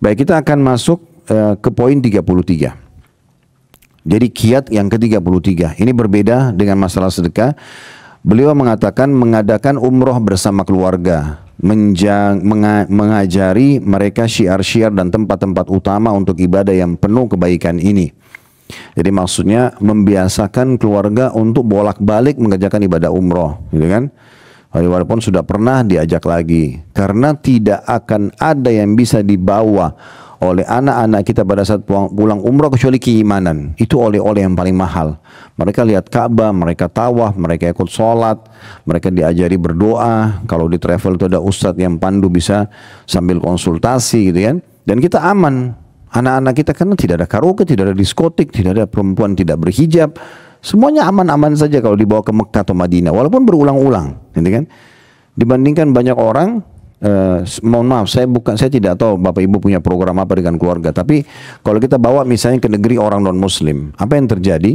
Baik kita akan masuk uh, ke poin 33. Jadi kiat yang ke-33 ini berbeda dengan masalah sedekah. Beliau mengatakan mengadakan umroh bersama keluarga, menjang, menga, mengajari mereka syiar-syiar dan tempat-tempat utama untuk ibadah yang penuh kebaikan ini. Jadi maksudnya membiasakan keluarga untuk bolak-balik mengerjakan ibadah umroh, gitu kan? Walaupun sudah pernah diajak lagi, karena tidak akan ada yang bisa dibawa oleh anak-anak kita pada saat pulang, pulang umrah kecuali keimanan. Itu oleh-oleh yang paling mahal. Mereka lihat Ka'bah, mereka tawaf, mereka ikut sholat, mereka diajari berdoa. Kalau di travel itu ada ustadz yang pandu bisa sambil konsultasi gitu kan. Dan kita aman. Anak-anak kita karena tidak ada karaoke, tidak ada diskotik, tidak ada perempuan tidak berhijab. Semuanya aman-aman saja kalau dibawa ke Mekah atau Madinah. Walaupun berulang-ulang gitu kan. Dibandingkan banyak orang Uh, mohon maaf, saya bukan, saya tidak tahu bapak ibu punya program apa dengan keluarga. Tapi kalau kita bawa misalnya ke negeri orang non Muslim, apa yang terjadi?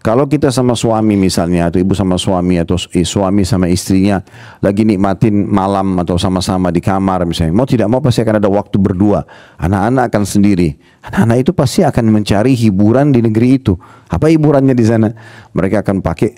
Kalau kita sama suami misalnya atau ibu sama suami atau suami sama istrinya lagi nikmatin malam atau sama-sama di kamar misalnya, mau tidak mau pasti akan ada waktu berdua. Anak-anak akan sendiri. Anak-anak itu pasti akan mencari hiburan di negeri itu. Apa hiburannya di sana? Mereka akan pakai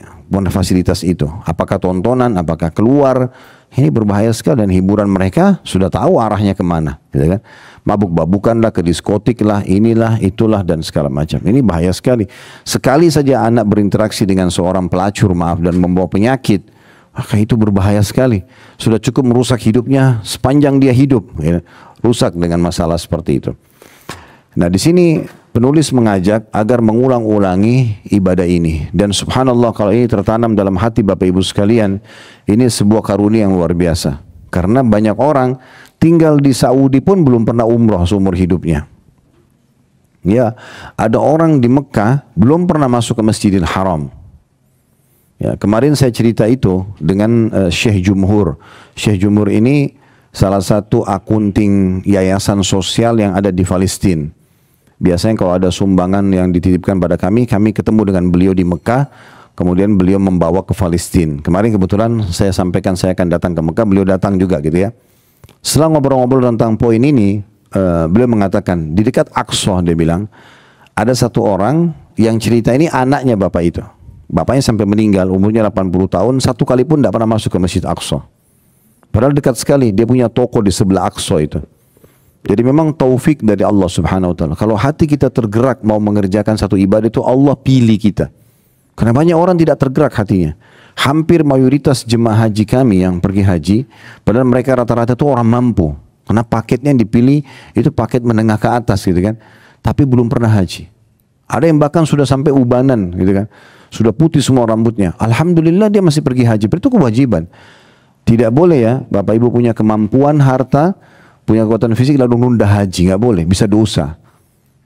fasilitas itu. Apakah tontonan, apakah keluar, ini berbahaya sekali dan hiburan mereka sudah tahu arahnya kemana, gitu kan? mabuk babukanlah ke diskotik inilah, itulah dan segala macam. Ini bahaya sekali. Sekali saja anak berinteraksi dengan seorang pelacur, maaf dan membawa penyakit, maka itu berbahaya sekali. Sudah cukup merusak hidupnya sepanjang dia hidup, ya. rusak dengan masalah seperti itu. Nah di sini Penulis mengajak agar mengulang-ulangi ibadah ini. Dan subhanallah kalau ini tertanam dalam hati Bapak Ibu sekalian, ini sebuah karunia yang luar biasa. Karena banyak orang tinggal di Saudi pun belum pernah umroh seumur hidupnya. Ya, ada orang di Mekah belum pernah masuk ke Masjidil Haram. Ya, kemarin saya cerita itu dengan uh, Syekh Jumhur. Syekh Jumhur ini salah satu akunting yayasan sosial yang ada di Palestina Biasanya kalau ada sumbangan yang dititipkan pada kami, kami ketemu dengan beliau di Mekah, kemudian beliau membawa ke Palestina. Kemarin kebetulan saya sampaikan saya akan datang ke Mekah, beliau datang juga gitu ya. Setelah ngobrol-ngobrol tentang poin ini, uh, beliau mengatakan di dekat Aqsa dia bilang ada satu orang yang cerita ini anaknya bapak itu. Bapaknya sampai meninggal umurnya 80 tahun satu kali pun tidak pernah masuk ke Masjid Aqsa. Padahal dekat sekali dia punya toko di sebelah Aqsa itu. Jadi memang taufik dari Allah Subhanahu wa taala. Kalau hati kita tergerak mau mengerjakan satu ibadah itu Allah pilih kita. Karena banyak orang tidak tergerak hatinya. Hampir mayoritas jemaah haji kami yang pergi haji, padahal mereka rata-rata itu orang mampu. Karena paketnya yang dipilih itu paket menengah ke atas gitu kan. Tapi belum pernah haji. Ada yang bahkan sudah sampai ubanan gitu kan. Sudah putih semua rambutnya. Alhamdulillah dia masih pergi haji. Itu kewajiban. Tidak boleh ya, Bapak Ibu punya kemampuan harta, punya kekuatan fisik lalu nunda haji nggak boleh bisa dosa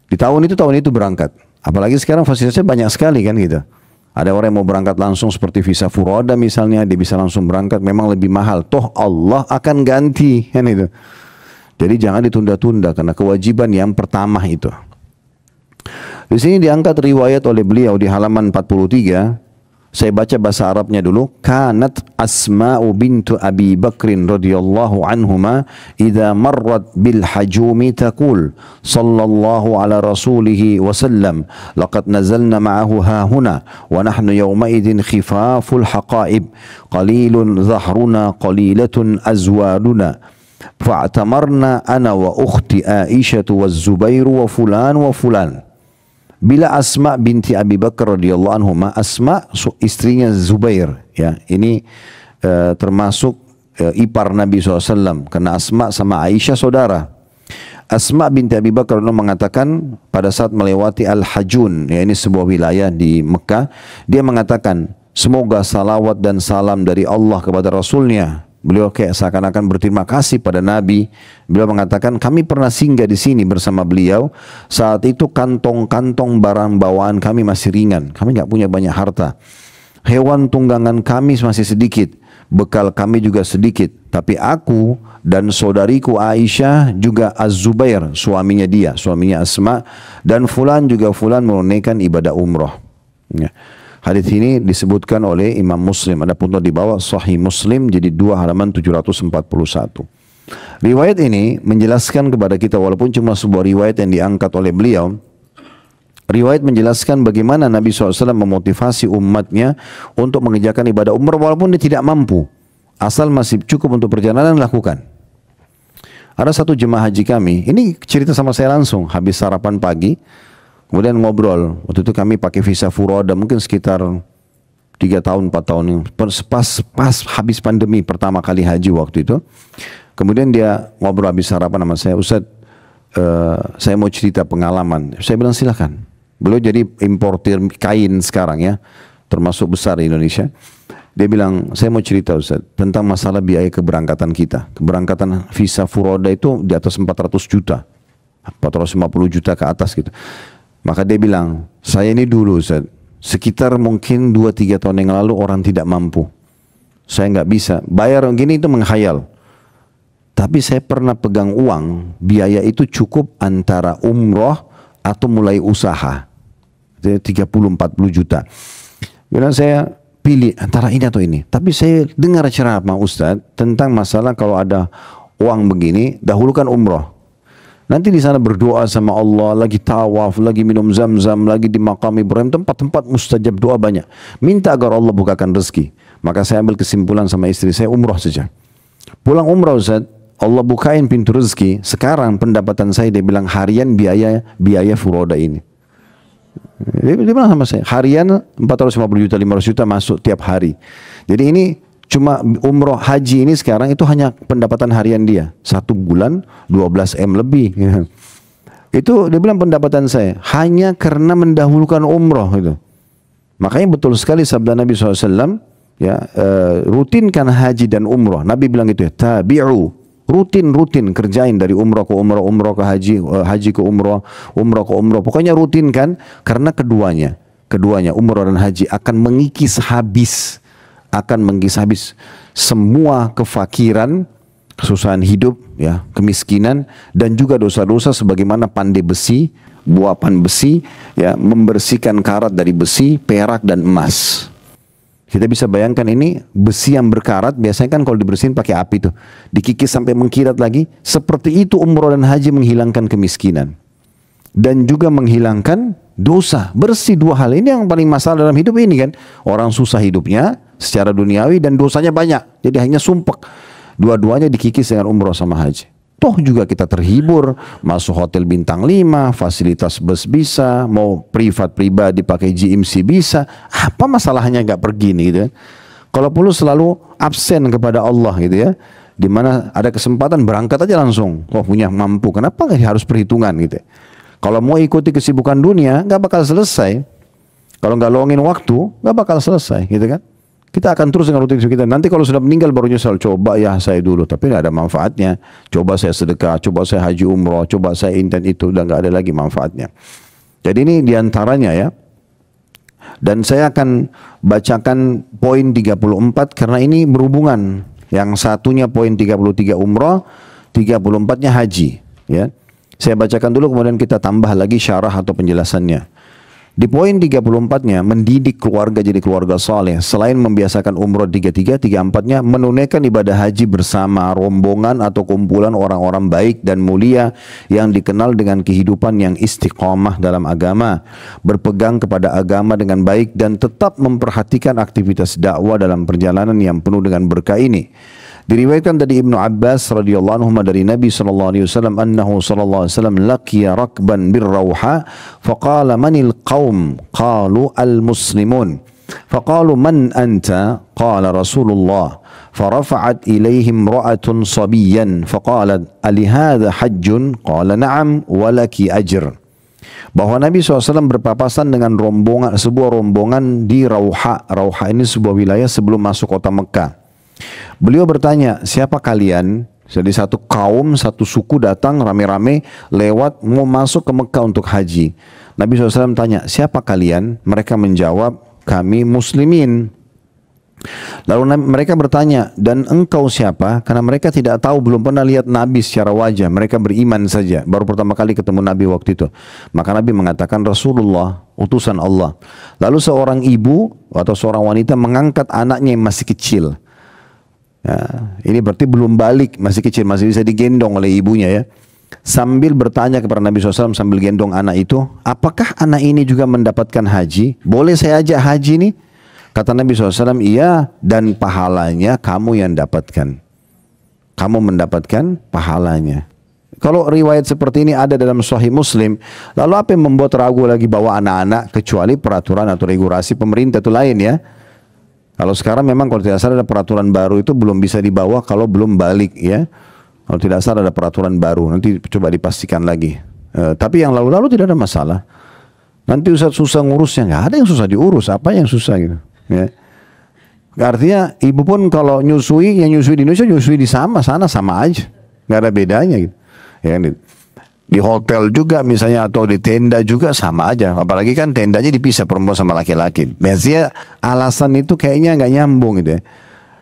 di tahun itu tahun itu berangkat apalagi sekarang fasilitasnya banyak sekali kan gitu ada orang yang mau berangkat langsung seperti visa furoda misalnya dia bisa langsung berangkat memang lebih mahal toh Allah akan ganti kan itu jadi jangan ditunda-tunda karena kewajiban yang pertama itu di sini diangkat riwayat oleh beliau di halaman 43 saya baca bahasa Arabnya dulu. Kanat Asma'u bintu Abi Bakrin radhiyallahu anhuma idza marrat bil hajumi taqul sallallahu ala rasulih wa sallam laqad nazalna ma'ahu ha huna wa nahnu yawma idin khifaful haqaib qalilun zahruna qalilatun azwaruna فاعتمرنا wa وأختي wa fulan wa fulan Bila Asma binti Abi Bakar radhiyallahu anhu ma Asma istrinya Zubair ya ini uh, termasuk uh, ipar Nabi saw. Karena Asma sama Aisyah saudara. Asma binti Abi Bakar radhiyallahu mengatakan pada saat melewati Al Hajun ya ini sebuah wilayah di Mekah dia mengatakan semoga salawat dan salam dari Allah kepada Rasulnya Beliau kayak seakan-akan berterima kasih pada Nabi. Beliau mengatakan, kami pernah singgah di sini bersama beliau. Saat itu kantong-kantong barang bawaan kami masih ringan. Kami nggak punya banyak harta. Hewan tunggangan kami masih sedikit. Bekal kami juga sedikit. Tapi aku dan saudariku Aisyah juga Az-Zubair, suaminya dia, suaminya Asma. Dan Fulan juga Fulan menunaikan ibadah umroh. Ya. Hadis ini disebutkan oleh Imam Muslim. Ada pun di bawah Sahih Muslim jadi dua halaman 741. Riwayat ini menjelaskan kepada kita walaupun cuma sebuah riwayat yang diangkat oleh beliau. Riwayat menjelaskan bagaimana Nabi SAW memotivasi umatnya untuk mengerjakan ibadah umrah walaupun dia tidak mampu. Asal masih cukup untuk perjalanan lakukan. Ada satu jemaah haji kami, ini cerita sama saya langsung, habis sarapan pagi, Kemudian ngobrol. Waktu itu kami pakai visa furoda mungkin sekitar tiga tahun empat tahun pas pas habis pandemi pertama kali haji waktu itu. Kemudian dia ngobrol habis sarapan sama saya, Ustaz, uh, saya mau cerita pengalaman. Saya bilang silahkan Beliau jadi importir kain sekarang ya, termasuk besar di Indonesia. Dia bilang, saya mau cerita Ustaz tentang masalah biaya keberangkatan kita. Keberangkatan visa furoda itu di atas 400 juta. 450 juta ke atas gitu. Maka dia bilang, saya ini dulu Ustaz, sekitar mungkin 2-3 tahun yang lalu orang tidak mampu. Saya nggak bisa. Bayar gini itu menghayal. Tapi saya pernah pegang uang, biaya itu cukup antara umroh atau mulai usaha. 30-40 juta. Bilang saya pilih antara ini atau ini. Tapi saya dengar ceramah Ustaz tentang masalah kalau ada uang begini, dahulukan umroh. Nanti di sana berdoa sama Allah, lagi tawaf, lagi minum zam-zam, lagi di makam Ibrahim, tempat-tempat mustajab doa banyak. Minta agar Allah bukakan rezeki. Maka saya ambil kesimpulan sama istri saya, umroh saja. Pulang umroh Ustaz, Allah bukain pintu rezeki. Sekarang pendapatan saya dia bilang harian biaya biaya furoda ini. Dia, dia bilang sama saya, harian 450 juta, 500 juta masuk tiap hari. Jadi ini Cuma umroh haji ini sekarang itu hanya pendapatan harian dia. Satu bulan 12M lebih. *laughs* Itu dia bilang pendapatan saya. Hanya karena mendahulukan umroh gitu. Makanya betul sekali sabda Nabi SAW. Ya, eh, rutinkan haji dan umroh. Nabi bilang gitu ya. Tabi'u rutin-rutin kerjain dari umroh ke umroh, umroh ke haji, eh, haji ke umroh, umroh ke umroh. Pokoknya rutinkan karena keduanya, keduanya umroh dan haji akan mengikis habis akan menggis habis semua kefakiran, kesusahan hidup, ya, kemiskinan dan juga dosa-dosa sebagaimana pandai besi, buapan besi, ya, membersihkan karat dari besi, perak dan emas. Kita bisa bayangkan ini besi yang berkarat biasanya kan kalau dibersihin pakai api tuh. Dikikis sampai mengkilat lagi. Seperti itu umroh dan haji menghilangkan kemiskinan. Dan juga menghilangkan dosa. Bersih dua hal ini yang paling masalah dalam hidup ini kan. Orang susah hidupnya secara duniawi dan dosanya banyak. Jadi hanya sumpek. Dua-duanya dikikis dengan umroh sama haji. Toh juga kita terhibur, masuk hotel bintang 5, fasilitas bus bisa, mau privat pribadi pakai GMC bisa. Apa masalahnya nggak pergi nih gitu ya. Kalau perlu selalu absen kepada Allah gitu ya. dimana ada kesempatan berangkat aja langsung. Wah punya mampu, kenapa harus perhitungan gitu ya. Kalau mau ikuti kesibukan dunia, nggak bakal selesai. Kalau nggak longin waktu, nggak bakal selesai gitu kan. Kita akan terus dengan rutinitas kita. Nanti kalau sudah meninggal baru nyesal. Coba ya saya dulu. Tapi nggak ada manfaatnya. Coba saya sedekah. Coba saya haji umroh. Coba saya intent itu. Dan nggak ada lagi manfaatnya. Jadi ini diantaranya ya. Dan saya akan bacakan poin 34 karena ini berhubungan. Yang satunya poin 33 umroh, 34-nya haji. Ya. Saya bacakan dulu kemudian kita tambah lagi syarah atau penjelasannya. Di poin 34-nya, mendidik keluarga jadi keluarga soleh. Selain membiasakan umroh 33, 34-nya menunaikan ibadah haji bersama rombongan atau kumpulan orang-orang baik dan mulia yang dikenal dengan kehidupan yang istiqomah dalam agama. Berpegang kepada agama dengan baik dan tetap memperhatikan aktivitas dakwah dalam perjalanan yang penuh dengan berkah ini. Diriwayatkan dari Ibnu Abbas radhiyallahu anhu dari Nabi sallallahu alaihi wasallam annahu sallallahu alaihi wasallam laqiya rakban bir rauha faqala manil qaum qalu al muslimun faqalu man anta qala rasulullah الله فرفعت إليه امرأة صبيا فقالت ألهذا حج قال نعم ولك أجر bahwa Nabi SAW berpapasan dengan rombongan sebuah rombongan di Rauha. Rauha ini sebuah wilayah sebelum masuk kota Mekah. Beliau bertanya, siapa kalian? Jadi satu kaum, satu suku datang rame-rame lewat mau masuk ke Mekah untuk haji. Nabi SAW tanya, siapa kalian? Mereka menjawab, kami muslimin. Lalu mereka bertanya, dan engkau siapa? Karena mereka tidak tahu, belum pernah lihat Nabi secara wajah. Mereka beriman saja, baru pertama kali ketemu Nabi waktu itu. Maka Nabi mengatakan Rasulullah, utusan Allah. Lalu seorang ibu atau seorang wanita mengangkat anaknya yang masih kecil. Ya, ini berarti belum balik, masih kecil, masih bisa digendong oleh ibunya ya. Sambil bertanya kepada Nabi SAW sambil gendong anak itu, apakah anak ini juga mendapatkan haji? Boleh saya ajak haji nih? Kata Nabi SAW, iya dan pahalanya kamu yang dapatkan. Kamu mendapatkan pahalanya. Kalau riwayat seperti ini ada dalam Sahih Muslim, lalu apa yang membuat ragu lagi bahwa anak-anak kecuali peraturan atau regulasi pemerintah itu lain ya? Kalau sekarang memang kalau tidak salah ada peraturan baru itu belum bisa dibawa kalau belum balik ya. Kalau tidak salah ada peraturan baru, nanti coba dipastikan lagi. E, tapi yang lalu-lalu tidak ada masalah. Nanti Ustaz susah ngurusnya, nggak ada yang susah diurus, apa yang susah gitu. Ya. Artinya ibu pun kalau nyusui, yang nyusui di Indonesia nyusui di sama, sana sama aja. Nggak ada bedanya gitu. Ya, gitu di hotel juga misalnya atau di tenda juga sama aja apalagi kan tendanya dipisah perempuan sama laki-laki biasanya alasan itu kayaknya nggak nyambung gitu ya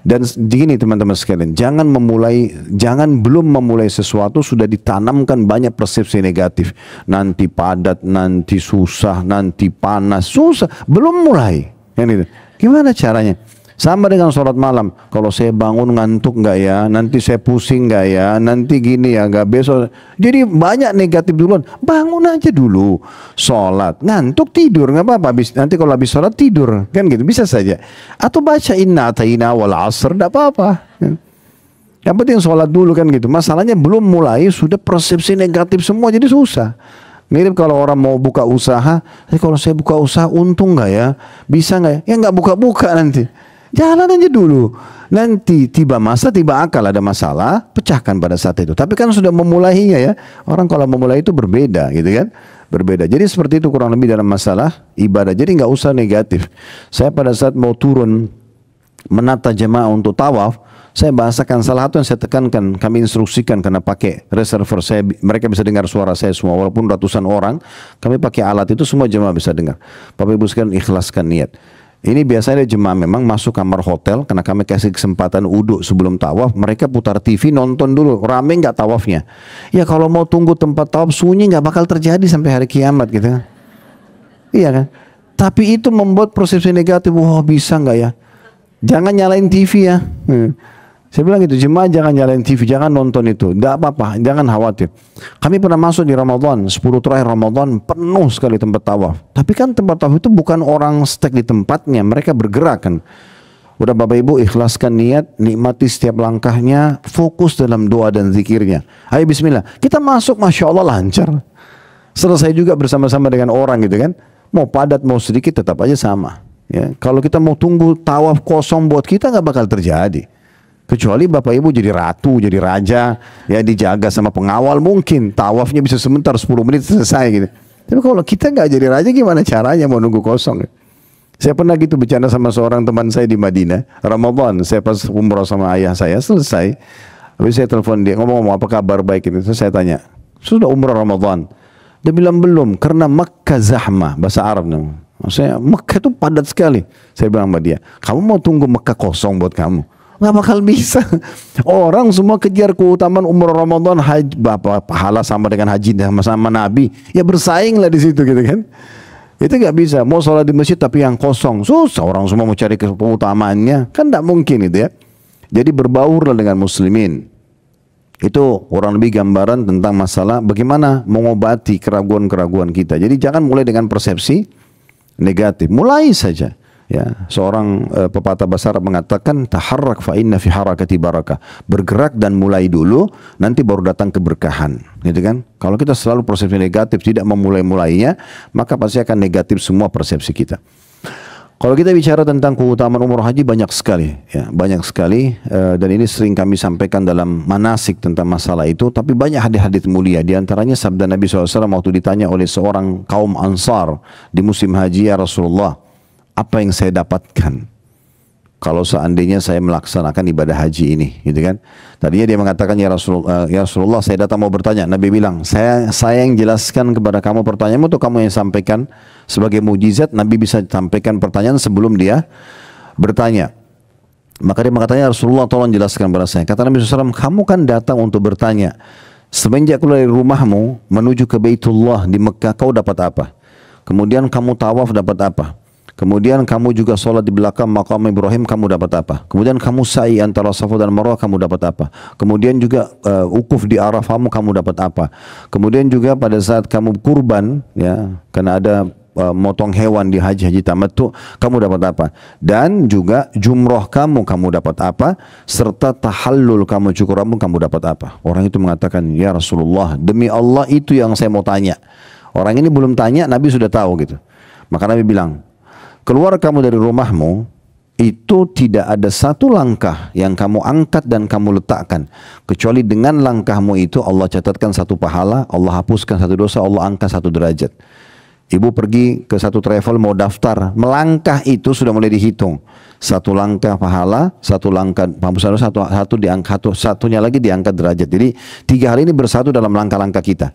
dan begini teman-teman sekalian jangan memulai jangan belum memulai sesuatu sudah ditanamkan banyak persepsi negatif nanti padat nanti susah nanti panas susah belum mulai yang itu gimana caranya sama dengan sholat malam. Kalau saya bangun ngantuk nggak ya, nanti saya pusing nggak ya, nanti gini ya, nggak besok. Jadi banyak negatif duluan. Bangun aja dulu, sholat. Ngantuk tidur nggak apa-apa. Nanti kalau habis sholat tidur kan gitu bisa saja. Atau baca inna ta'ina wal asr nggak apa-apa. Yang penting sholat dulu kan gitu. Masalahnya belum mulai sudah persepsi negatif semua jadi susah. Mirip kalau orang mau buka usaha, tapi eh, kalau saya buka usaha untung nggak ya? Bisa nggak ya? Ya nggak buka-buka nanti. Jalan aja dulu. Nanti tiba masa, tiba akal ada masalah, pecahkan pada saat itu. Tapi kan sudah memulainya ya. Orang kalau memulai itu berbeda gitu kan. Berbeda. Jadi seperti itu kurang lebih dalam masalah ibadah. Jadi nggak usah negatif. Saya pada saat mau turun menata jemaah untuk tawaf, saya bahasakan salah satu yang saya tekankan kami instruksikan karena pakai reservoir saya mereka bisa dengar suara saya semua walaupun ratusan orang kami pakai alat itu semua jemaah bisa dengar Bapak Ibu sekalian ikhlaskan niat ini biasanya jemaah memang masuk kamar hotel karena kami kasih kesempatan uduk sebelum tawaf. Mereka putar TV nonton dulu rame nggak tawafnya. Ya kalau mau tunggu tempat tawaf sunyi nggak bakal terjadi sampai hari kiamat gitu. Kan? Iya kan? Tapi itu membuat persepsi negatif. Wah bisa nggak ya? Jangan nyalain TV ya. Hmm. Saya bilang gitu, jemaah jangan nyalain TV, jangan nonton itu. Tidak apa-apa, jangan khawatir. Kami pernah masuk di Ramadan, 10 terakhir Ramadan, penuh sekali tempat tawaf. Tapi kan tempat tawaf itu bukan orang stek di tempatnya, mereka bergerak kan. Udah Bapak Ibu ikhlaskan niat, nikmati setiap langkahnya, fokus dalam doa dan zikirnya. Ayo bismillah, kita masuk Masya Allah lancar. Selesai juga bersama-sama dengan orang gitu kan. Mau padat, mau sedikit tetap aja sama. Ya, kalau kita mau tunggu tawaf kosong buat kita nggak bakal terjadi. Kecuali Bapak Ibu jadi ratu, jadi raja, ya dijaga sama pengawal mungkin tawafnya bisa sebentar 10 menit selesai gitu. Tapi kalau kita nggak jadi raja gimana caranya mau nunggu kosong? Saya pernah gitu bercanda sama seorang teman saya di Madinah, Ramadan, saya pas umroh sama ayah saya selesai. Habis saya telepon dia, ngomong-ngomong apa kabar baik itu. saya tanya, sudah umroh Ramadan? Dia bilang belum, karena Mekkah zahma, bahasa Arab namanya. Maksudnya Mekah itu padat sekali. Saya bilang sama dia, kamu mau tunggu Mekah kosong buat kamu? nggak bakal bisa. Orang semua kejar keutamaan umur Ramadan, haji, apa, pahala sama dengan haji sama sama Nabi. Ya lah di situ gitu kan. Itu nggak bisa. Mau sholat di masjid tapi yang kosong susah. Orang semua mau cari keutamaannya kan nggak mungkin itu ya. Jadi lah dengan muslimin. Itu orang lebih gambaran tentang masalah bagaimana mengobati keraguan-keraguan kita. Jadi jangan mulai dengan persepsi negatif. Mulai saja. Ya, seorang uh, pepatah besar mengatakan taharrak fa inna fi harakati barakah. Bergerak dan mulai dulu, nanti baru datang keberkahan, gitu kan? Kalau kita selalu persepsi negatif, tidak memulai-mulainya, maka pasti akan negatif semua persepsi kita. Kalau kita bicara tentang keutamaan umroh haji banyak sekali, ya, banyak sekali uh, dan ini sering kami sampaikan dalam manasik tentang masalah itu. Tapi banyak hadis-hadis mulia, di antaranya sabda Nabi SAW waktu ditanya oleh seorang kaum Ansar di musim haji ya Rasulullah, apa yang saya dapatkan kalau seandainya saya melaksanakan ibadah haji ini gitu kan tadinya dia mengatakan ya Rasulullah eh, ya Rasulullah saya datang mau bertanya Nabi bilang saya saya yang jelaskan kepada kamu pertanyaanmu tuh kamu yang sampaikan sebagai mujizat Nabi bisa sampaikan pertanyaan sebelum dia bertanya maka dia mengatakan ya Rasulullah tolong jelaskan kepada saya kata Nabi SAW kamu kan datang untuk bertanya semenjak keluar dari rumahmu menuju ke Baitullah di Mekah kau dapat apa kemudian kamu tawaf dapat apa Kemudian kamu juga sholat di belakang makam Ibrahim, kamu dapat apa? Kemudian kamu sa'i antara Safa dan Marwah, kamu dapat apa? Kemudian juga uh, ukuf di Arafahmu, kamu dapat apa? Kemudian juga pada saat kamu kurban, ya, karena ada uh, motong hewan di haji haji tamat tuh, kamu dapat apa? Dan juga jumroh kamu, kamu dapat apa? Serta tahallul kamu cukur rambut, kamu dapat apa? Orang itu mengatakan, ya Rasulullah, demi Allah itu yang saya mau tanya. Orang ini belum tanya, Nabi sudah tahu gitu. Maka Nabi bilang, keluar kamu dari rumahmu, itu tidak ada satu langkah yang kamu angkat dan kamu letakkan kecuali dengan langkahmu itu Allah catatkan satu pahala, Allah hapuskan satu dosa, Allah angkat satu derajat. Ibu pergi ke satu travel mau daftar, melangkah itu sudah mulai dihitung. Satu langkah pahala, satu langkah penghapusan satu, satu diangkat, satu, satunya lagi diangkat derajat. Jadi tiga hal ini bersatu dalam langkah-langkah kita.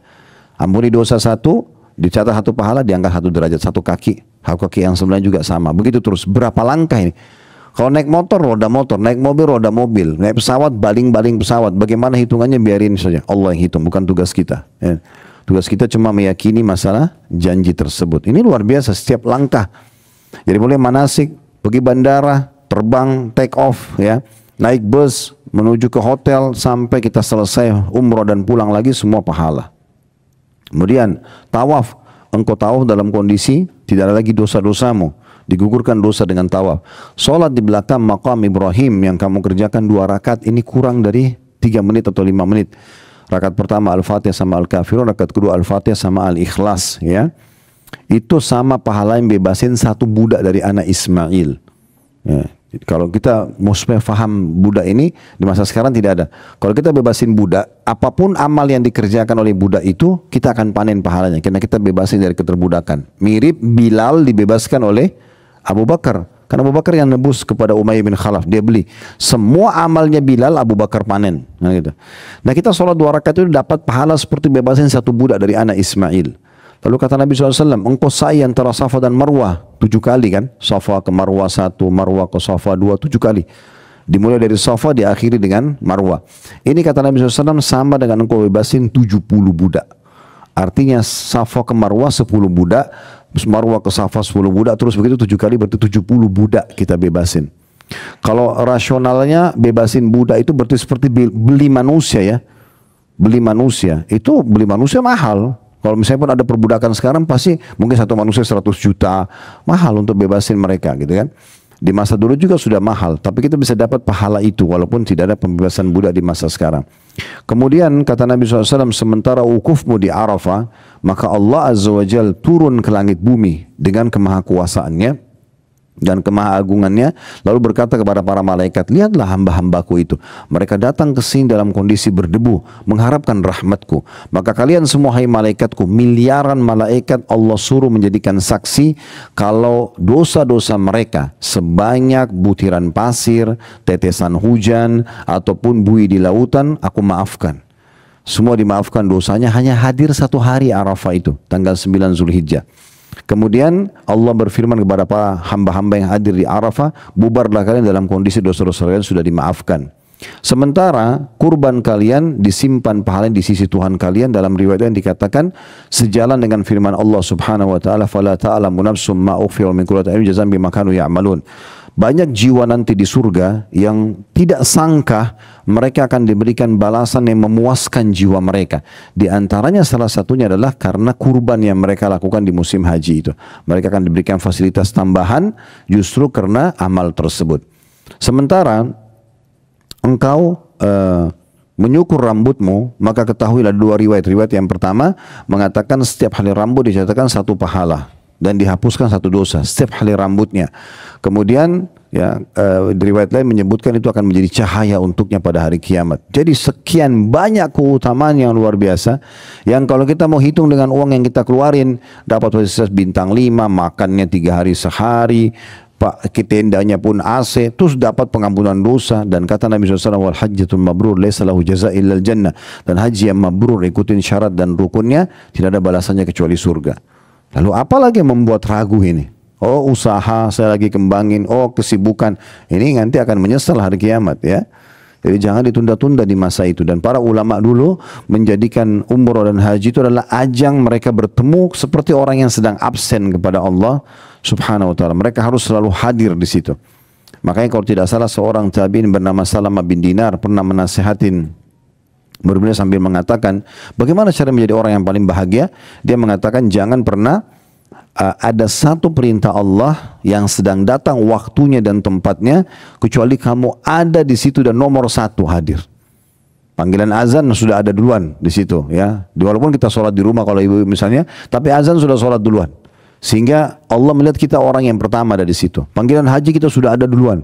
Ampuni dosa satu, dicatat satu pahala diangkat satu derajat satu kaki satu kaki yang sebenarnya juga sama begitu terus berapa langkah ini kalau naik motor roda motor naik mobil roda mobil naik pesawat baling-baling pesawat bagaimana hitungannya biarin saja Allah yang hitung bukan tugas kita ya. tugas kita cuma meyakini masalah janji tersebut ini luar biasa setiap langkah jadi mulai manasik pergi bandara terbang take off ya naik bus menuju ke hotel sampai kita selesai umroh dan pulang lagi semua pahala Kemudian tawaf, engkau tawaf dalam kondisi tidak ada lagi dosa-dosamu. Digugurkan dosa dengan tawaf. Sholat di belakang makam Ibrahim yang kamu kerjakan dua rakaat ini kurang dari tiga menit atau lima menit. Rakaat pertama Al-Fatihah sama Al-Kafirun, rakaat kedua Al-Fatihah sama Al-Ikhlas. Ya. Itu sama pahala yang bebasin satu budak dari anak Ismail. Ya. Kalau kita musme faham budak ini di masa sekarang tidak ada. Kalau kita bebasin budak, apapun amal yang dikerjakan oleh budak itu kita akan panen pahalanya karena kita bebasin dari keterbudakan. Mirip Bilal dibebaskan oleh Abu Bakar. Karena Abu Bakar yang nebus kepada Umayyah bin Khalaf, dia beli. Semua amalnya Bilal Abu Bakar panen. Nah, gitu. nah kita sholat dua rakaat itu dapat pahala seperti bebasin satu budak dari anak Ismail. Lalu kata Nabi SAW, engkau sayang antara Safa dan Marwah tujuh kali kan Safa ke Marwa satu Marwa ke Safa dua tujuh kali dimulai dari Safa diakhiri dengan Marwa ini kata Nabi SAW sama dengan engkau bebasin 70 budak artinya Safa ke Marwa 10 budak Marwa ke Safa 10 budak terus begitu tujuh kali berarti 70 budak kita bebasin kalau rasionalnya bebasin budak itu berarti seperti beli manusia ya beli manusia itu beli manusia mahal kalau misalnya pun ada perbudakan sekarang pasti mungkin satu manusia 100 juta mahal untuk bebasin mereka gitu kan. Di masa dulu juga sudah mahal, tapi kita bisa dapat pahala itu walaupun tidak ada pembebasan budak di masa sekarang. Kemudian kata Nabi SAW, sementara ukufmu di Arafah, maka Allah Azza wa Jal turun ke langit bumi dengan kemahakuasaannya dan kemahagungannya lalu berkata kepada para malaikat lihatlah hamba-hambaku itu mereka datang ke sini dalam kondisi berdebu mengharapkan rahmatku maka kalian semua hai malaikatku miliaran malaikat Allah suruh menjadikan saksi kalau dosa-dosa mereka sebanyak butiran pasir tetesan hujan ataupun bui di lautan aku maafkan semua dimaafkan dosanya hanya hadir satu hari Arafah itu tanggal 9 Zulhijjah Kemudian Allah berfirman kepada para hamba-hamba yang hadir di Arafah, bubarlah kalian dalam kondisi dosa-dosa kalian sudah dimaafkan. Sementara kurban kalian disimpan pahalanya di sisi Tuhan kalian dalam riwayat yang dikatakan sejalan dengan firman Allah Subhanahu wa taala fala ta'lamu nafsum ma ukhfira min qurrati a'yun jazaan bima kanu ya'malun. Banyak jiwa nanti di surga yang tidak sangka mereka akan diberikan balasan yang memuaskan jiwa mereka. Di antaranya salah satunya adalah karena kurban yang mereka lakukan di musim haji itu. Mereka akan diberikan fasilitas tambahan justru karena amal tersebut. Sementara engkau uh, menyukur rambutmu, maka ketahuilah dua riwayat. Riwayat yang pertama mengatakan setiap hari rambut dicatatkan satu pahala dan dihapuskan satu dosa setiap hari rambutnya. Kemudian ya uh, dari riwayat lain menyebutkan itu akan menjadi cahaya untuknya pada hari kiamat. Jadi sekian banyak keutamaan yang luar biasa yang kalau kita mau hitung dengan uang yang kita keluarin dapat fasilitas bintang lima, makannya tiga hari sehari, pak tendanya pun AC, terus dapat pengampunan dosa dan kata Nabi SAW wal hajjatul mabrur laisa lahu jaza illal jannah dan haji yang mabrur ikutin syarat dan rukunnya tidak ada balasannya kecuali surga. Lalu apalagi yang membuat ragu ini? Oh usaha saya lagi kembangin, oh kesibukan. Ini nanti akan menyesal hari kiamat ya. Jadi jangan ditunda-tunda di masa itu. Dan para ulama dulu menjadikan umroh dan haji itu adalah ajang mereka bertemu seperti orang yang sedang absen kepada Allah subhanahu wa ta'ala. Mereka harus selalu hadir di situ. Makanya kalau tidak salah seorang tabi'in bernama Salama bin Dinar pernah menasehatin berbeda sambil mengatakan bagaimana cara menjadi orang yang paling bahagia. Dia mengatakan jangan pernah uh, ada satu perintah Allah yang sedang datang waktunya dan tempatnya kecuali kamu ada di situ dan nomor satu hadir. Panggilan azan sudah ada duluan di situ ya. Walaupun kita sholat di rumah kalau ibu misalnya, tapi azan sudah sholat duluan. Sehingga Allah melihat kita orang yang pertama ada di situ. Panggilan haji kita sudah ada duluan.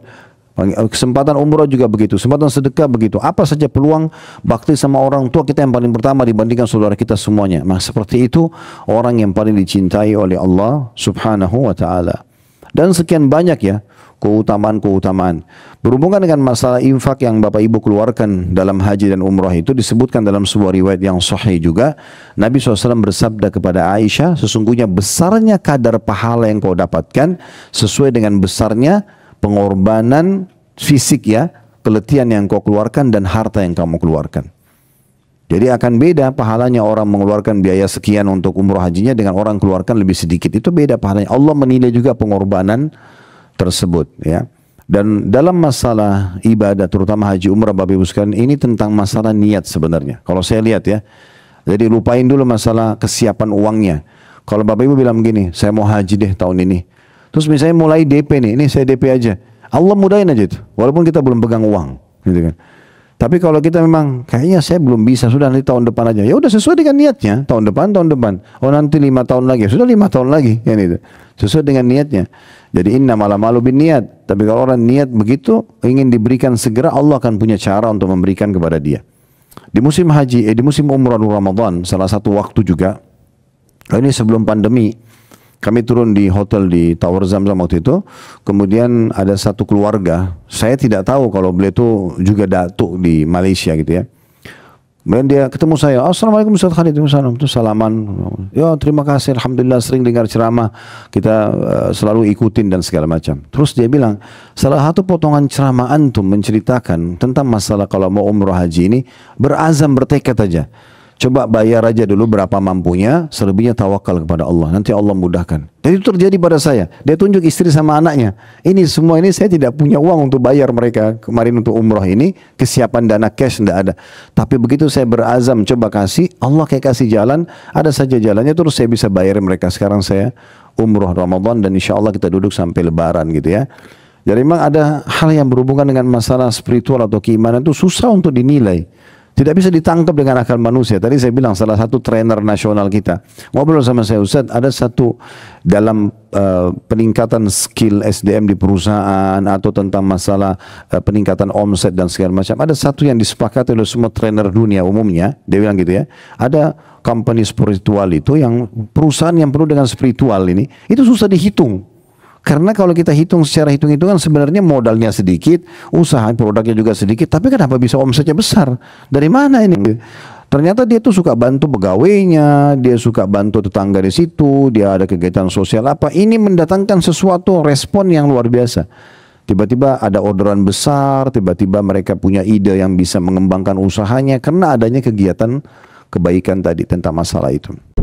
Eh, kesempatan umroh juga begitu, kesempatan sedekah begitu. Apa saja peluang bakti sama orang tua kita yang paling pertama dibandingkan saudara kita semuanya. Nah, seperti itu orang yang paling dicintai oleh Allah Subhanahu wa taala. Dan sekian banyak ya keutamaan-keutamaan. Berhubungan dengan masalah infak yang Bapak Ibu keluarkan dalam haji dan umrah itu disebutkan dalam sebuah riwayat yang sahih juga. Nabi SAW bersabda kepada Aisyah, sesungguhnya besarnya kadar pahala yang kau dapatkan sesuai dengan besarnya pengorbanan fisik ya, keletihan yang kau keluarkan dan harta yang kamu keluarkan. Jadi akan beda pahalanya orang mengeluarkan biaya sekian untuk umroh hajinya dengan orang keluarkan lebih sedikit. Itu beda pahalanya. Allah menilai juga pengorbanan tersebut ya. Dan dalam masalah ibadah terutama haji umrah Bapak Ibu sekalian ini tentang masalah niat sebenarnya. Kalau saya lihat ya. Jadi lupain dulu masalah kesiapan uangnya. Kalau Bapak Ibu bilang gini, saya mau haji deh tahun ini. Terus misalnya mulai DP nih, ini saya DP aja. Allah mudahin aja itu, walaupun kita belum pegang uang, gitu kan. Tapi kalau kita memang kayaknya saya belum bisa sudah nanti tahun depan aja. Ya udah sesuai dengan niatnya tahun depan tahun depan. Oh nanti lima tahun lagi ya sudah lima tahun lagi yang itu sesuai dengan niatnya. Jadi inna malam malu bin niat. Tapi kalau orang niat begitu ingin diberikan segera Allah akan punya cara untuk memberikan kepada dia. Di musim haji eh, di musim umrah Ramadan salah satu waktu juga. Oh, ini sebelum pandemi kami turun di hotel di Tower Zamzam waktu itu. Kemudian ada satu keluarga. Saya tidak tahu kalau beliau itu juga datuk di Malaysia gitu ya. Kemudian dia ketemu saya, Assalamualaikum Ustaz Khalid, itu salaman, ya terima kasih, Alhamdulillah sering dengar ceramah, kita uh, selalu ikutin dan segala macam. Terus dia bilang, salah satu potongan ceramah antum menceritakan tentang masalah kalau mau umroh haji ini, berazam bertekad aja. Coba bayar aja dulu berapa mampunya, selebihnya tawakal kepada Allah. Nanti Allah mudahkan. Dan itu terjadi pada saya. Dia tunjuk istri sama anaknya. Ini semua ini saya tidak punya uang untuk bayar mereka. Kemarin untuk umroh ini, kesiapan dana cash tidak ada. Tapi begitu saya berazam, coba kasih, Allah kayak kasih jalan, ada saja jalannya terus saya bisa bayar mereka. Sekarang saya umroh Ramadan dan insya Allah kita duduk sampai lebaran gitu ya. Jadi memang ada hal yang berhubungan dengan masalah spiritual atau keimanan itu susah untuk dinilai. Tidak bisa ditangkap dengan akal manusia. Tadi saya bilang salah satu trainer nasional kita. Ngobrol sama saya Ustaz, ada satu dalam uh, peningkatan skill SDM di perusahaan atau tentang masalah uh, peningkatan omset dan segala macam. Ada satu yang disepakati oleh semua trainer dunia umumnya, dia bilang gitu ya. Ada company spiritual itu yang perusahaan yang perlu dengan spiritual ini, itu susah dihitung. Karena kalau kita hitung secara hitung-hitungan sebenarnya modalnya sedikit, usaha produknya juga sedikit, tapi kenapa bisa omsetnya besar? Dari mana ini? Ternyata dia tuh suka bantu pegawainya, dia suka bantu tetangga di situ, dia ada kegiatan sosial apa. Ini mendatangkan sesuatu respon yang luar biasa. Tiba-tiba ada orderan besar, tiba-tiba mereka punya ide yang bisa mengembangkan usahanya karena adanya kegiatan kebaikan tadi tentang masalah itu.